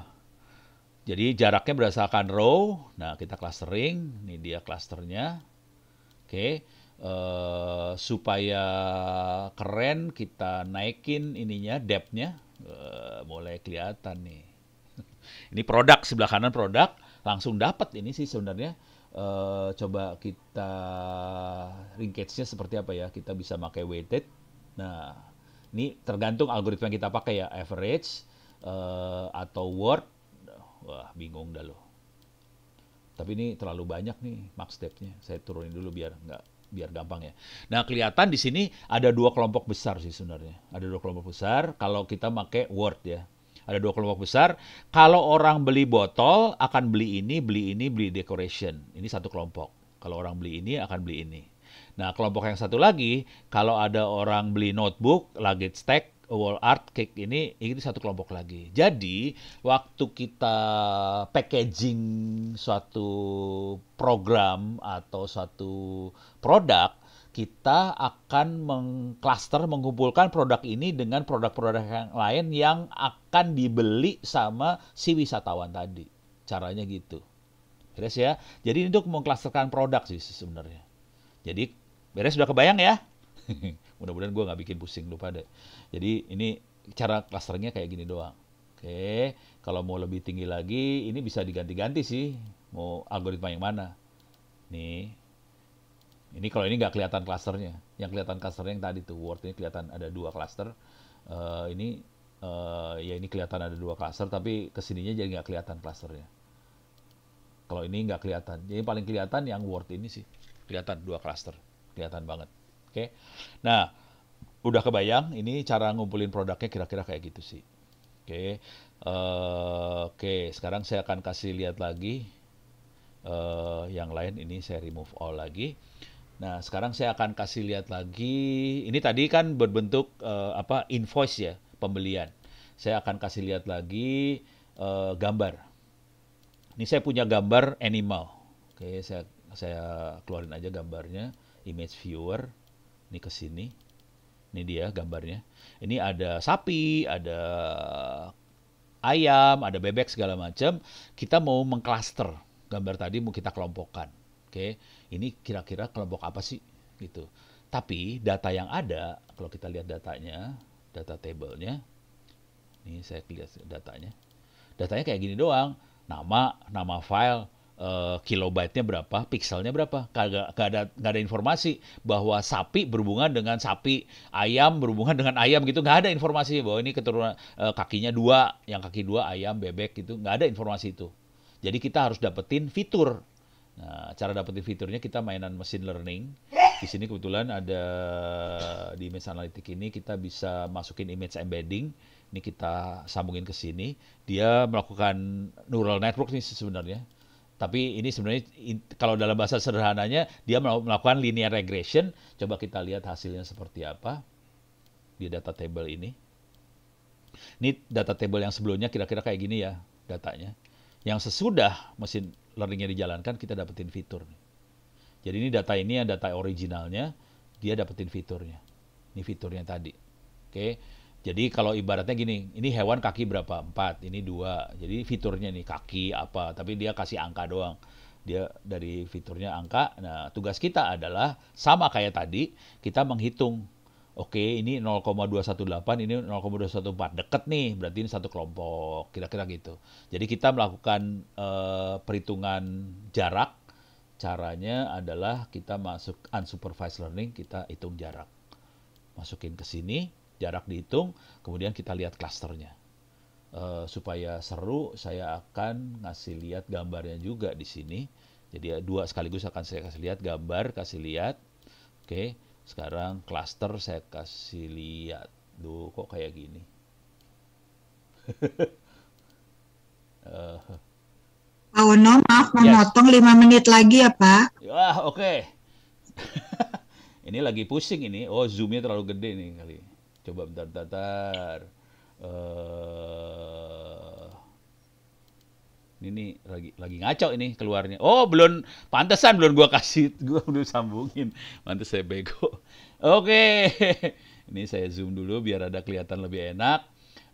jadi jaraknya berdasarkan row. Nah, kita clustering. Ini dia clusternya. Oke. Okay. Eh, supaya keren kita naikin ininya depthnya uh, eh, mulai kelihatan nih *laughs* ini produk sebelah kanan produk langsung dapat ini sih sebenarnya uh, coba kita ringkasnya seperti apa ya kita bisa pakai weighted nah ini tergantung algoritma yang kita pakai ya average uh, atau word wah bingung dah lo tapi ini terlalu banyak nih max nya saya turunin dulu biar nggak biar gampang ya. Nah, kelihatan di sini ada dua kelompok besar sih sebenarnya. Ada dua kelompok besar kalau kita pakai Word ya. Ada dua kelompok besar. Kalau orang beli botol akan beli ini, beli ini, beli decoration. Ini satu kelompok. Kalau orang beli ini akan beli ini. Nah, kelompok yang satu lagi kalau ada orang beli notebook, luggage tag, wall art cake ini ini satu kelompok lagi. Jadi waktu kita packaging suatu program atau suatu produk kita akan mengklaster mengumpulkan produk ini dengan produk-produk yang lain yang akan dibeli sama si wisatawan tadi. Caranya gitu. Beres ya. Jadi ini untuk mengklasterkan produk sih sebenarnya. Jadi beres sudah kebayang ya. *laughs* Mudah-mudahan gue nggak bikin pusing lu pada. Jadi ini cara klasternya kayak gini doang. Oke, kalau mau lebih tinggi lagi, ini bisa diganti-ganti sih. Mau algoritma yang mana? Nih, ini kalau ini nggak kelihatan klasternya. Yang kelihatan klasternya yang tadi tuh, Word ini kelihatan ada dua klaster. Uh, ini, uh, ya ini kelihatan ada dua klaster, tapi kesininya jadi nggak kelihatan klasternya. Kalau ini nggak kelihatan. Jadi paling kelihatan yang Word ini sih. Kelihatan dua klaster. Kelihatan banget. Oke. Okay. Nah, udah kebayang ini cara ngumpulin produknya kira-kira kayak gitu sih. Oke. Okay. Uh, eh, Oke, okay. sekarang saya akan kasih lihat lagi uh, yang lain ini saya remove all lagi. Nah, sekarang saya akan kasih lihat lagi. Ini tadi kan berbentuk uh, apa invoice ya, pembelian. Saya akan kasih lihat lagi uh, gambar. Ini saya punya gambar animal. Oke, okay, saya saya keluarin aja gambarnya image viewer. Ini ke sini. Ini dia gambarnya. Ini ada sapi, ada ayam, ada bebek segala macam. Kita mau mengklaster gambar tadi mau kita kelompokkan. Oke, ini kira-kira kelompok apa sih gitu. Tapi data yang ada, kalau kita lihat datanya, data table Ini saya lihat datanya. Datanya kayak gini doang. Nama, nama file, Eh, kilobyte-nya berapa, pixelnya berapa. Gak, gak, ada, gak ada informasi bahwa sapi berhubungan dengan sapi, ayam berhubungan dengan ayam gitu. Gak ada informasi bahwa ini keturunan eh, kakinya dua, yang kaki dua ayam, bebek gitu. Gak ada informasi itu. Jadi kita harus dapetin fitur. Nah, cara dapetin fiturnya kita mainan machine learning. Di sini kebetulan ada di Image analitik ini kita bisa masukin image embedding ini kita sambungin ke sini. Dia melakukan neural network nih sebenarnya. Tapi ini sebenarnya kalau dalam bahasa sederhananya dia melakukan linear regression. Coba kita lihat hasilnya seperti apa di data table ini. Ini data table yang sebelumnya kira-kira kayak gini ya datanya. Yang sesudah mesin learningnya dijalankan kita dapetin fitur. Jadi ini data ini ya data originalnya dia dapetin fiturnya. Ini fiturnya tadi. Oke. Okay jadi kalau ibaratnya gini, ini hewan kaki berapa? Empat, ini dua. Jadi fiturnya nih kaki apa, tapi dia kasih angka doang. Dia dari fiturnya angka. Nah tugas kita adalah sama kayak tadi, kita menghitung. Oke, ini 0,218, ini 0,214. Deket nih, berarti ini satu kelompok, kira-kira gitu. Jadi kita melakukan uh, perhitungan jarak. Caranya adalah kita masuk unsupervised learning, kita hitung jarak. Masukin ke sini, jarak dihitung, kemudian kita lihat klasternya. Uh, supaya seru, saya akan ngasih lihat gambarnya juga di sini. Jadi ya, dua sekaligus akan saya kasih lihat gambar, kasih lihat. Oke, sekarang klaster saya kasih lihat. Duh, kok kayak gini? uh, *laughs* oh, Pak Wono, maaf memotong yes. 5 menit lagi ya Pak. Wah, oke. Okay. *laughs* ini lagi pusing ini. Oh, zoomnya terlalu gede nih kali. ini coba bentar bentar, bentar. Uh, ini nih lagi lagi ngaco ini keluarnya oh belum pantesan belum gua kasih *laughs* gua belum sambungin mantes saya bego oke okay. *laughs* ini saya zoom dulu biar ada kelihatan lebih enak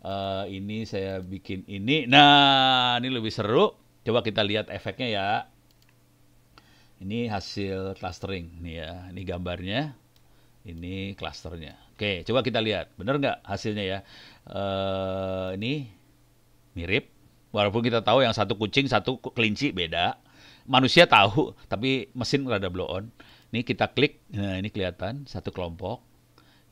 uh, ini saya bikin ini nah ini lebih seru coba kita lihat efeknya ya ini hasil clustering nih ya ini gambarnya ini clusternya Oke, coba kita lihat. benar nggak hasilnya ya? Uh, ini mirip. Walaupun kita tahu yang satu kucing, satu kelinci beda. Manusia tahu, tapi mesin rada blow on. Ini kita klik, nah ini kelihatan satu kelompok.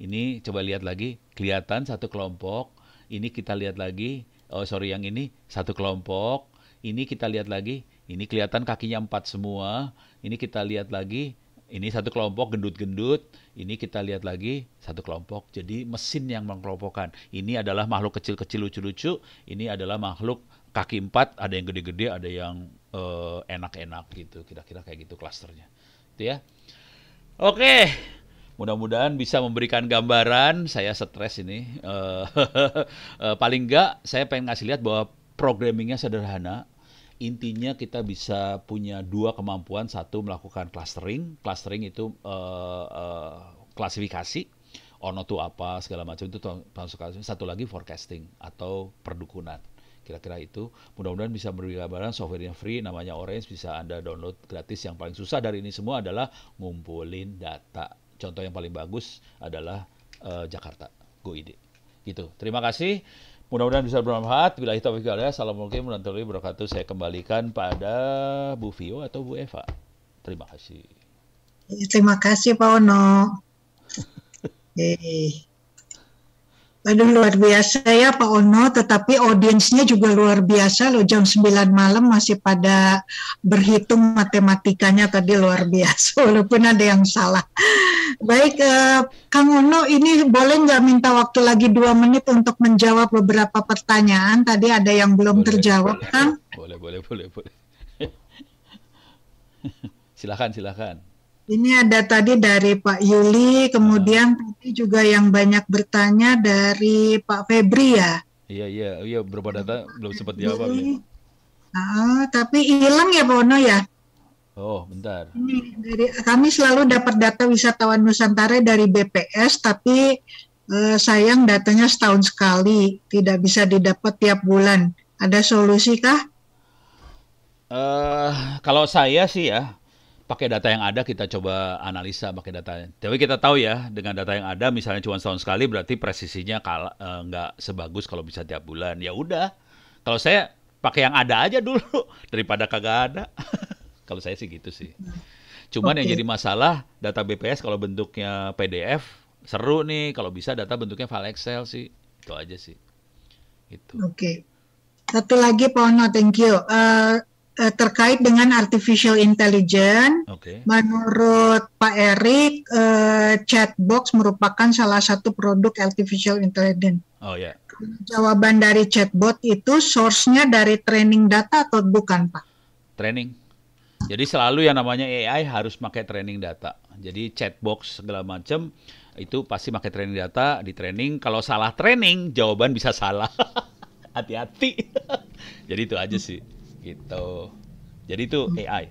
Ini coba lihat lagi, kelihatan satu kelompok. Ini kita lihat lagi, oh sorry yang ini satu kelompok. Ini kita lihat lagi, ini kelihatan kakinya empat semua. Ini kita lihat lagi, ini satu kelompok gendut-gendut, ini kita lihat lagi satu kelompok. Jadi mesin yang mengkelompokkan. Ini adalah makhluk kecil-kecil lucu-lucu, ini adalah makhluk kaki empat, ada yang gede-gede, ada yang enak eh, enak-enak gitu. Kira-kira kayak gitu klasternya. Itu ya. Oke. Mudah-mudahan bisa memberikan gambaran. Saya stres ini. Uh, *laughs* Paling enggak saya pengen ngasih lihat bahwa programmingnya sederhana, intinya kita bisa punya dua kemampuan satu melakukan clustering clustering itu uh, uh, klasifikasi ono tuh apa segala macam itu klasifikasi satu lagi forecasting atau perdukunan kira-kira itu mudah-mudahan bisa memberi gambaran softwarenya free namanya Orange bisa anda download gratis yang paling susah dari ini semua adalah ngumpulin data contoh yang paling bagus adalah uh, Jakarta GoID gitu terima kasih Mudah-mudahan bisa bermanfaat. Bila kita pikir ya, assalamualaikum warahmatullahi wabarakatuh. Saya kembalikan pada Bu Vio atau Bu Eva. Terima kasih. Eh, terima kasih Pak Ono. hey. *laughs* Waduh luar biasa ya Pak Ono, tetapi audiensnya juga luar biasa loh jam 9 malam masih pada berhitung matematikanya tadi luar biasa *laughs* walaupun ada yang salah. Baik eh, Kang Ono ini boleh nggak minta waktu lagi dua menit untuk menjawab beberapa pertanyaan tadi ada yang belum boleh, terjawab boleh, Kang? Boleh boleh boleh boleh. *laughs* silakan silakan. Ini ada tadi dari Pak Yuli, kemudian nah. tadi juga yang banyak bertanya dari Pak Febri ya. Iya iya iya berapa data belum sempat jawab ya. Oh, tapi hilang ya Bono ya? Oh, bentar. Ini dari kami selalu dapat data wisatawan Nusantara dari BPS, tapi eh, sayang datanya setahun sekali, tidak bisa didapat tiap bulan. Ada solusi kah? Uh, kalau saya sih ya, pakai data yang ada kita coba analisa pakai data. Tapi kita tahu ya dengan data yang ada misalnya cuma setahun sekali berarti presisinya eh, nggak e, sebagus kalau bisa tiap bulan. Ya udah. Kalau saya pakai yang ada aja dulu *laughs* daripada kagak ada. *laughs* kalau saya sih gitu sih. Cuman okay. yang jadi masalah data BPS kalau bentuknya PDF seru nih kalau bisa data bentuknya file Excel sih. Itu aja sih. Itu. Oke. Okay. Satu lagi Pono, thank you. Uh, uh, terkait dengan artificial intelligence. Okay. Menurut Pak Erik, uh, eh, chatbox merupakan salah satu produk artificial intelligence. Oh ya. Yeah. Jawaban dari chatbot itu source-nya dari training data atau bukan, Pak? Training. Jadi selalu yang namanya AI harus pakai training data. Jadi chatbox segala macam itu pasti pakai training data di training. Kalau salah training, jawaban bisa salah. *laughs* Hati-hati. *laughs* Jadi itu aja sih gitu jadi itu hmm. AI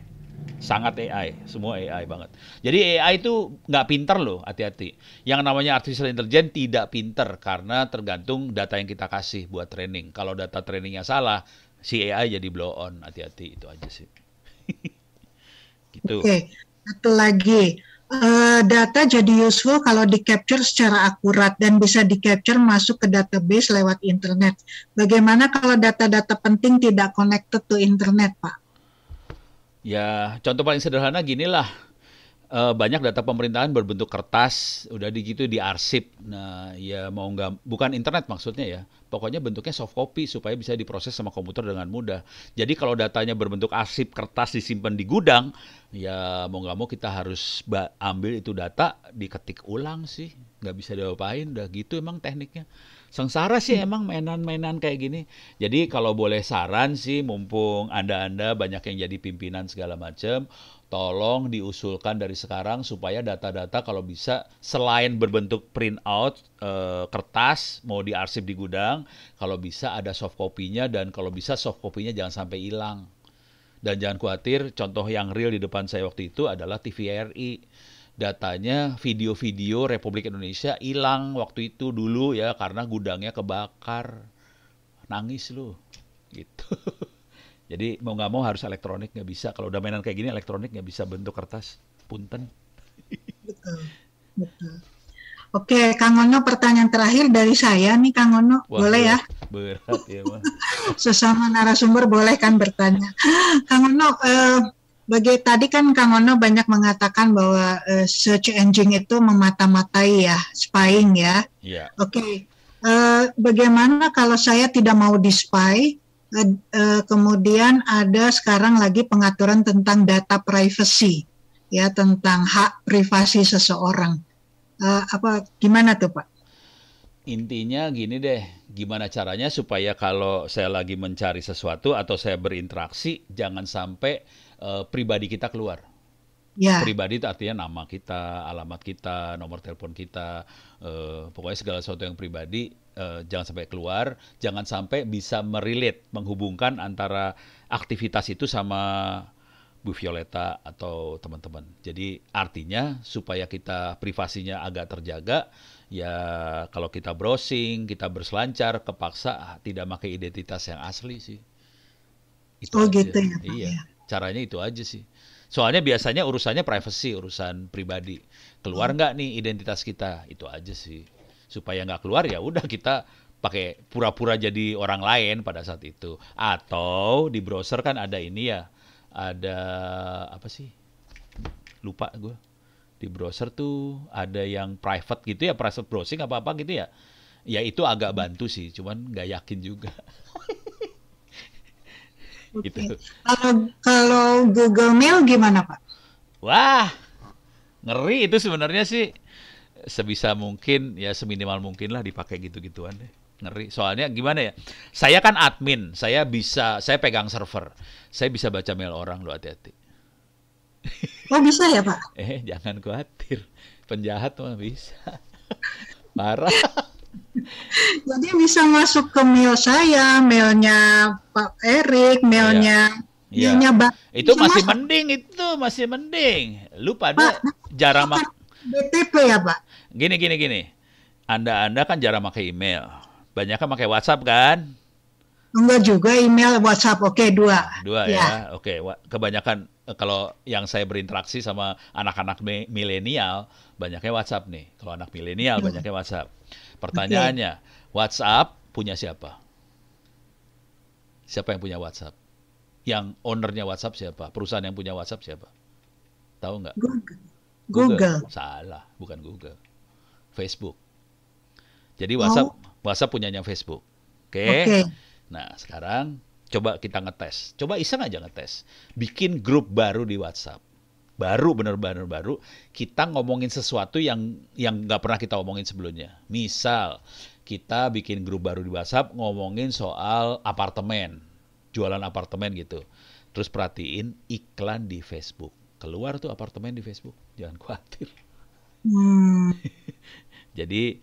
sangat AI semua AI banget jadi AI itu nggak pinter loh hati-hati yang namanya artificial intelligence tidak pinter karena tergantung data yang kita kasih buat training kalau data trainingnya salah si AI jadi blow on hati-hati itu aja sih *laughs* gitu oke okay. satu lagi uh, data jadi useful kalau di capture secara akurat dan bisa di capture masuk ke database lewat internet. Bagaimana kalau data-data penting tidak connected to internet, Pak? Ya, contoh paling sederhana ginilah uh, banyak data pemerintahan berbentuk kertas, udah di gitu diarsip. Nah, ya mau nggak bukan internet maksudnya ya. Pokoknya bentuknya soft copy supaya bisa diproses sama komputer dengan mudah. Jadi kalau datanya berbentuk arsip kertas disimpan di gudang, ya mau nggak mau kita harus ambil itu data diketik ulang sih. Nggak bisa diapain, udah gitu emang tekniknya. Sengsara sih emang mainan-mainan kayak gini. Jadi kalau boleh saran sih mumpung Anda-anda banyak yang jadi pimpinan segala macam, tolong diusulkan dari sekarang supaya data-data kalau bisa selain berbentuk printout e, kertas mau diarsip di gudang kalau bisa ada soft copy-nya dan kalau bisa soft copy-nya jangan sampai hilang dan jangan khawatir contoh yang real di depan saya waktu itu adalah TVRI datanya video-video Republik Indonesia hilang waktu itu dulu ya karena gudangnya kebakar nangis lu gitu *laughs* Jadi mau nggak mau harus elektronik nggak bisa. Kalau udah mainan kayak gini elektronik nggak bisa bentuk kertas. Punten. Betul. Betul. Oke, Kang Ono pertanyaan terakhir dari saya nih Kang Ono, Wah, boleh ya? Berat ya, Ma. *laughs* Sesama narasumber boleh kan bertanya. Kang Ono, eh, bagi tadi kan Kang Ono banyak mengatakan bahwa eh, search engine itu memata-matai ya, spying ya. Iya. Yeah. Oke. Eh, bagaimana kalau saya tidak mau di spy, Eh, kemudian ada sekarang lagi pengaturan tentang data privacy ya tentang hak privasi seseorang eh, apa gimana tuh pak intinya gini deh gimana caranya supaya kalau saya lagi mencari sesuatu atau saya berinteraksi jangan sampai eh, pribadi kita keluar Yeah. Pribadi itu artinya nama kita, alamat kita, nomor telepon kita, uh, pokoknya segala sesuatu yang pribadi uh, jangan sampai keluar, jangan sampai bisa merilet, menghubungkan antara aktivitas itu sama Bu Violeta atau teman-teman. Jadi artinya supaya kita privasinya agak terjaga, ya kalau kita browsing, kita berselancar, kepaksa tidak pakai identitas yang asli sih. Itu oh gitu ya Iya, ya. caranya itu aja sih. Soalnya biasanya urusannya privacy, urusan pribadi. Keluar hmm. nggak hmm. nih identitas kita? Itu aja sih. Supaya nggak keluar ya udah kita pakai pura-pura jadi orang lain pada saat itu. Atau di browser kan ada ini ya, ada apa sih? Lupa gue. Di browser tuh ada yang private gitu ya, private browsing apa-apa gitu ya. Ya itu agak bantu sih, cuman nggak yakin juga. *laughs* Gitu. Kalau kalau Google Mail gimana Pak? Wah, ngeri itu sebenarnya sih sebisa mungkin ya seminimal mungkin lah dipakai gitu-gituan deh ngeri soalnya gimana ya saya kan admin saya bisa saya pegang server saya bisa baca mail orang lo hati-hati *laughs* oh bisa ya pak eh jangan khawatir penjahat mah bisa *laughs* parah *laughs* Jadi bisa masuk ke mail saya, mailnya Pak Erik, mailnya iya. mailnya iya. Bang. Itu masih masuk. mending itu, masih mending. Lu pada Pak, jarang mak BTP ya, Pak. Gini gini gini. Anda-anda kan jarang pakai email. Banyak kan pakai WhatsApp kan? Enggak juga email, WhatsApp. Oke, okay, dua. Dua ya. ya. Oke, okay. kebanyakan eh, kalau yang saya berinteraksi sama anak-anak milenial banyaknya WhatsApp nih. Kalau anak milenial hmm. banyaknya WhatsApp. Pertanyaannya, okay. WhatsApp punya siapa? Siapa yang punya WhatsApp? Yang ownernya WhatsApp siapa? Perusahaan yang punya WhatsApp siapa? Tahu nggak? Google. Google. Google. Salah, bukan Google. Facebook. Jadi WhatsApp oh. WhatsApp punyanya Facebook. Oke. Okay? Okay. Nah, sekarang coba kita ngetes. Coba iseng aja ngetes. Bikin grup baru di WhatsApp baru bener benar baru kita ngomongin sesuatu yang yang nggak pernah kita omongin sebelumnya misal kita bikin grup baru di WhatsApp ngomongin soal apartemen jualan apartemen gitu terus perhatiin iklan di Facebook keluar tuh apartemen di Facebook jangan khawatir hmm. *laughs* jadi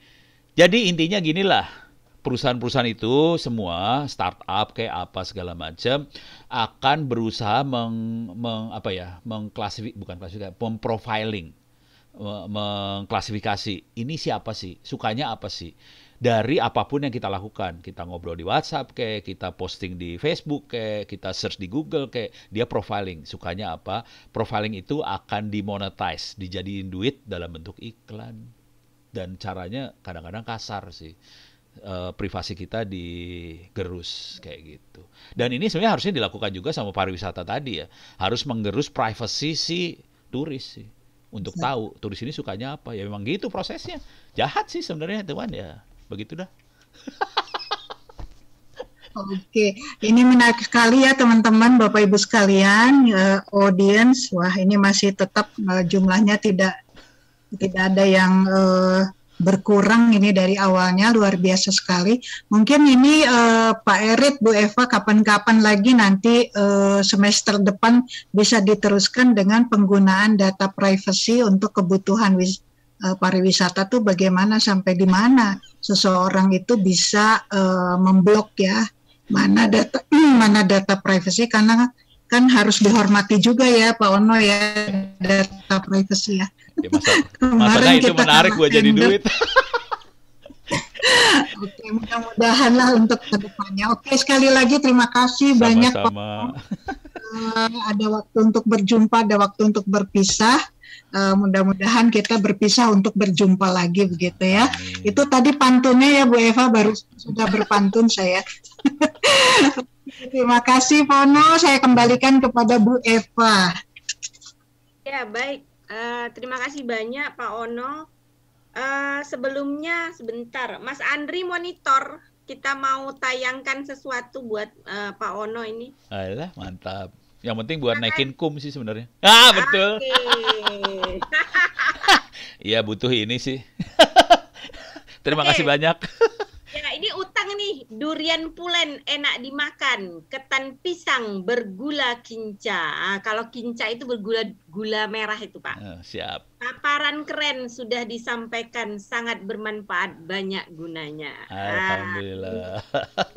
jadi intinya ginilah perusahaan-perusahaan itu semua startup kayak apa segala macam akan berusaha meng, meng apa ya mengklasifik bukan klasifikasi memprofiling mengklasifikasi ini siapa sih sukanya apa sih dari apapun yang kita lakukan kita ngobrol di WhatsApp kayak kita posting di Facebook kayak kita search di Google kayak dia profiling sukanya apa profiling itu akan dimonetize dijadiin duit dalam bentuk iklan dan caranya kadang-kadang kasar sih uh, privasi kita digerus kayak gitu. Dan ini sebenarnya harusnya dilakukan juga sama pariwisata tadi ya. Harus menggerus privasi si turis sih untuk iya. tahu turis ini sukanya apa. Ya memang gitu prosesnya. Jahat sih sebenarnya teman ya. Begitu dah. *laughs* Oke, ini menarik sekali ya teman-teman, Bapak Ibu sekalian, uh, audience. Wah, ini masih tetap uh, jumlahnya tidak tidak ada yang uh, berkurang ini dari awalnya luar biasa sekali. Mungkin ini uh, Pak Erit, Bu Eva kapan-kapan lagi nanti uh, semester depan bisa diteruskan dengan penggunaan data privacy untuk kebutuhan wis uh, pariwisata tuh bagaimana sampai di mana seseorang itu bisa uh, memblok ya mana data *clears throat* mana data privacy karena kan harus dihormati juga ya Pak Ono ya data privacy ya. Ya, masa, *laughs* masanya itu menarik buat jadi duit. *laughs* Oke, mudah-mudahan lah untuk kedepannya. Oke, sekali lagi terima kasih Sama-sama. banyak. Uh, *laughs* ada waktu untuk berjumpa, ada waktu untuk berpisah. Uh, mudah-mudahan kita berpisah untuk berjumpa lagi begitu ya. Amin. Itu tadi pantunnya ya Bu Eva baru sudah berpantun saya. terima kasih Pono, saya kembalikan kepada Bu Eva. Ya, baik. Eh, terima kasih banyak Pak Ono. Uh, sebelumnya sebentar, Mas Andri monitor kita mau tayangkan sesuatu buat uh, Pak Ono ini. Alah mantap. Yang penting buat Makan. naikin kum sih sebenarnya. Ah betul. *laughs* Iya okay. butuh ini sih. *laughs* Terima okay. kasih banyak. *laughs* nih durian pulen enak dimakan, ketan pisang bergula kinca. Nah, kalau kinca itu bergula gula merah itu pak. Oh, siap. Paparan keren sudah disampaikan, sangat bermanfaat, banyak gunanya. Alhamdulillah.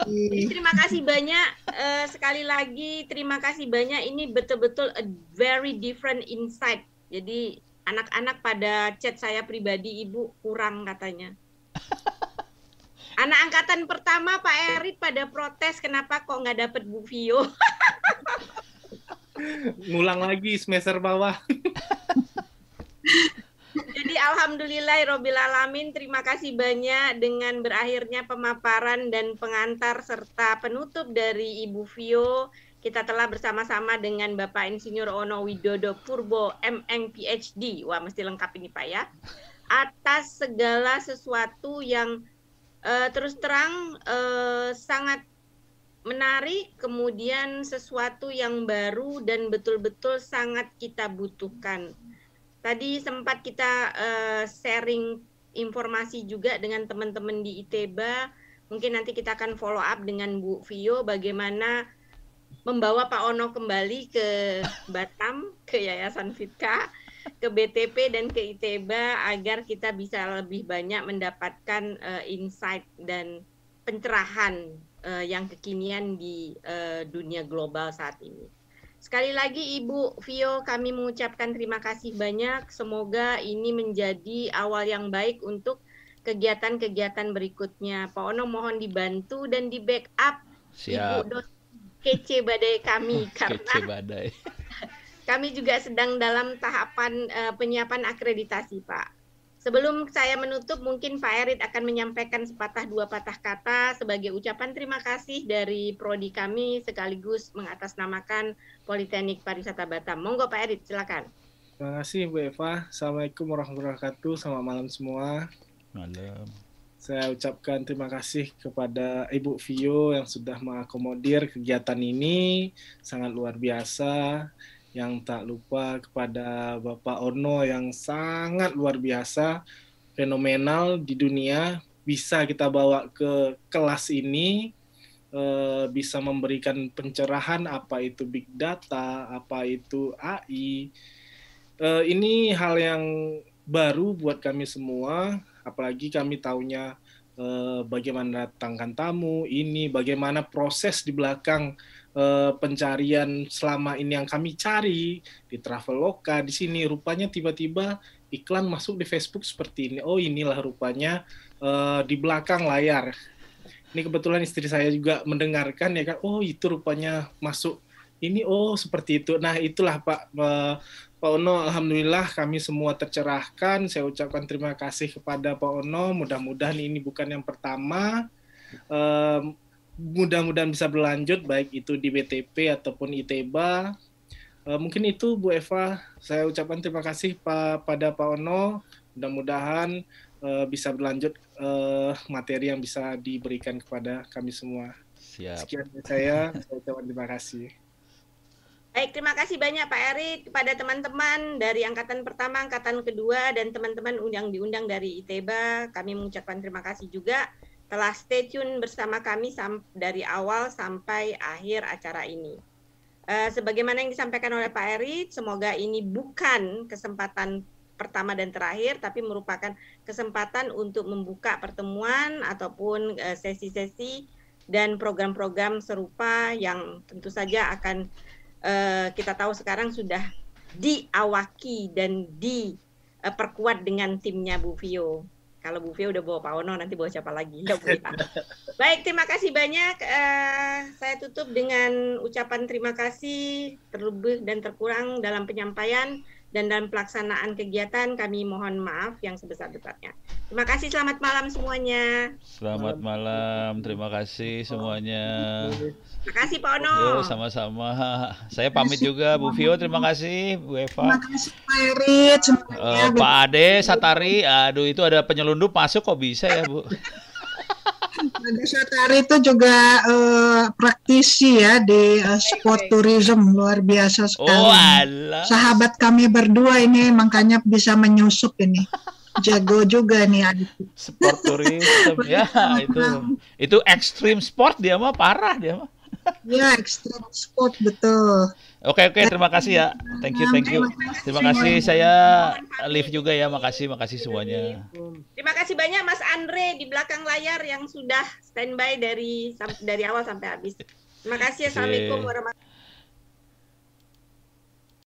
Nah, terima kasih banyak uh, sekali lagi. Terima kasih banyak. Ini betul-betul a very different insight. Jadi anak-anak pada chat saya pribadi ibu kurang katanya. *laughs* Anak angkatan pertama Pak Erit pada protes kenapa kok nggak dapet Bu Vio. *laughs* Ngulang lagi semester bawah. *laughs* Jadi alhamdulillah ya Robil Alamin terima kasih banyak dengan berakhirnya pemaparan dan pengantar serta penutup dari Ibu Vio kita telah bersama-sama dengan Bapak Insinyur Ono Widodo Purbo MN PhD. Wah mesti lengkap ini Pak ya. Atas segala sesuatu yang uh, terus terang uh, sangat menarik, kemudian sesuatu yang baru dan betul-betul sangat kita butuhkan. Tadi sempat kita uh, sharing informasi juga dengan teman-teman di ITEBA. Mungkin nanti kita akan follow up dengan Bu Vio bagaimana membawa Pak Ono kembali ke Batam, ke Yayasan Fitka ke BTP dan ke ITEBA agar kita bisa lebih banyak mendapatkan uh, insight dan pencerahan uh, yang kekinian di uh, dunia global saat ini. Sekali lagi Ibu Vio kami mengucapkan terima kasih banyak. Semoga ini menjadi awal yang baik untuk kegiatan-kegiatan berikutnya. Pak Ono mohon dibantu dan di backup Siap. Ibu dosen kece badai kami *laughs* karena kece badai kami juga sedang dalam tahapan uh, penyiapan akreditasi, Pak. Sebelum saya menutup, mungkin Pak Erit akan menyampaikan sepatah dua patah kata sebagai ucapan terima kasih dari prodi kami sekaligus mengatasnamakan Politeknik Pariwisata Batam. Monggo Pak Erit, silakan. Terima kasih Bu Eva. Assalamualaikum warahmatullahi wabarakatuh. Selamat malam semua. Malam. Saya ucapkan terima kasih kepada Ibu Vio yang sudah mengakomodir kegiatan ini. Sangat luar biasa yang tak lupa kepada Bapak Orno yang sangat luar biasa, fenomenal di dunia, bisa kita bawa ke kelas ini, eh, bisa memberikan pencerahan apa itu big data, apa itu AI. Eh, ini hal yang baru buat kami semua, apalagi kami tahunya eh, bagaimana datangkan tamu ini, bagaimana proses di belakang Eh, pencarian selama ini yang kami cari di Traveloka di sini rupanya tiba-tiba iklan masuk di Facebook seperti ini. Oh, inilah rupanya uh, di belakang layar. Ini kebetulan istri saya juga mendengarkan ya kan. Oh, itu rupanya masuk ini oh seperti itu. Nah, itulah Pak uh, Pak Ono, alhamdulillah kami semua tercerahkan. Saya ucapkan terima kasih kepada Pak Ono. Mudah-mudahan ini bukan yang pertama mudah-mudahan bisa berlanjut baik itu di BTP ataupun ITEBA. Eh, mungkin itu Bu Eva, saya ucapkan terima kasih pada Pak Ono. Mudah-mudahan eh, bisa berlanjut eh, materi yang bisa diberikan kepada kami semua. Siap. Sekian dari saya, saya ucapkan terima kasih. Baik, terima kasih banyak Pak Erik kepada teman-teman dari angkatan pertama, angkatan kedua, dan teman-teman yang diundang dari ITEBA. Kami mengucapkan terima kasih juga telah stay tune bersama kami dari awal sampai akhir acara ini. Eh, sebagaimana yang disampaikan oleh Pak Eri, semoga ini bukan kesempatan pertama dan terakhir, tapi merupakan kesempatan untuk membuka pertemuan ataupun eh, sesi-sesi dan program-program serupa yang tentu saja akan eh, kita tahu sekarang sudah diawaki dan diperkuat dengan timnya Bu Vio. Kalau Bu Fia udah bawa Pak Ono, nanti bawa siapa lagi? Ya, *laughs* Baik, terima kasih banyak. Uh, saya tutup dengan ucapan terima kasih terlebih dan terkurang dalam penyampaian dan dalam pelaksanaan kegiatan kami mohon maaf yang sebesar-besarnya. Terima kasih, selamat malam semuanya. Selamat malam, terima kasih semuanya. Terima kasih Pak Ono. sama-sama. Saya pamit juga Bu Vio, terima kasih Bu Eva. Terima kasih Pak Erit. Uh, Pak Ade, Satari, aduh itu ada penyelundup masuk kok bisa ya Bu. Saat hari itu juga uh, praktisi ya di uh, sport tourism luar biasa sekali. Oh, Sahabat kami berdua ini makanya bisa menyusup ini. Jago juga nih adik. Sport tourism ya *laughs* itu itu ekstrim sport dia mah parah dia mah. Iya, extreme sport betul. Oke oke terima kasih ya. Thank you thank you. Terima kasih saya live juga ya. Makasih makasih semuanya. Terima kasih banyak Mas Andre di belakang layar yang sudah standby dari dari awal sampai habis. Terima kasih. Assalamualaikum warahmatullahi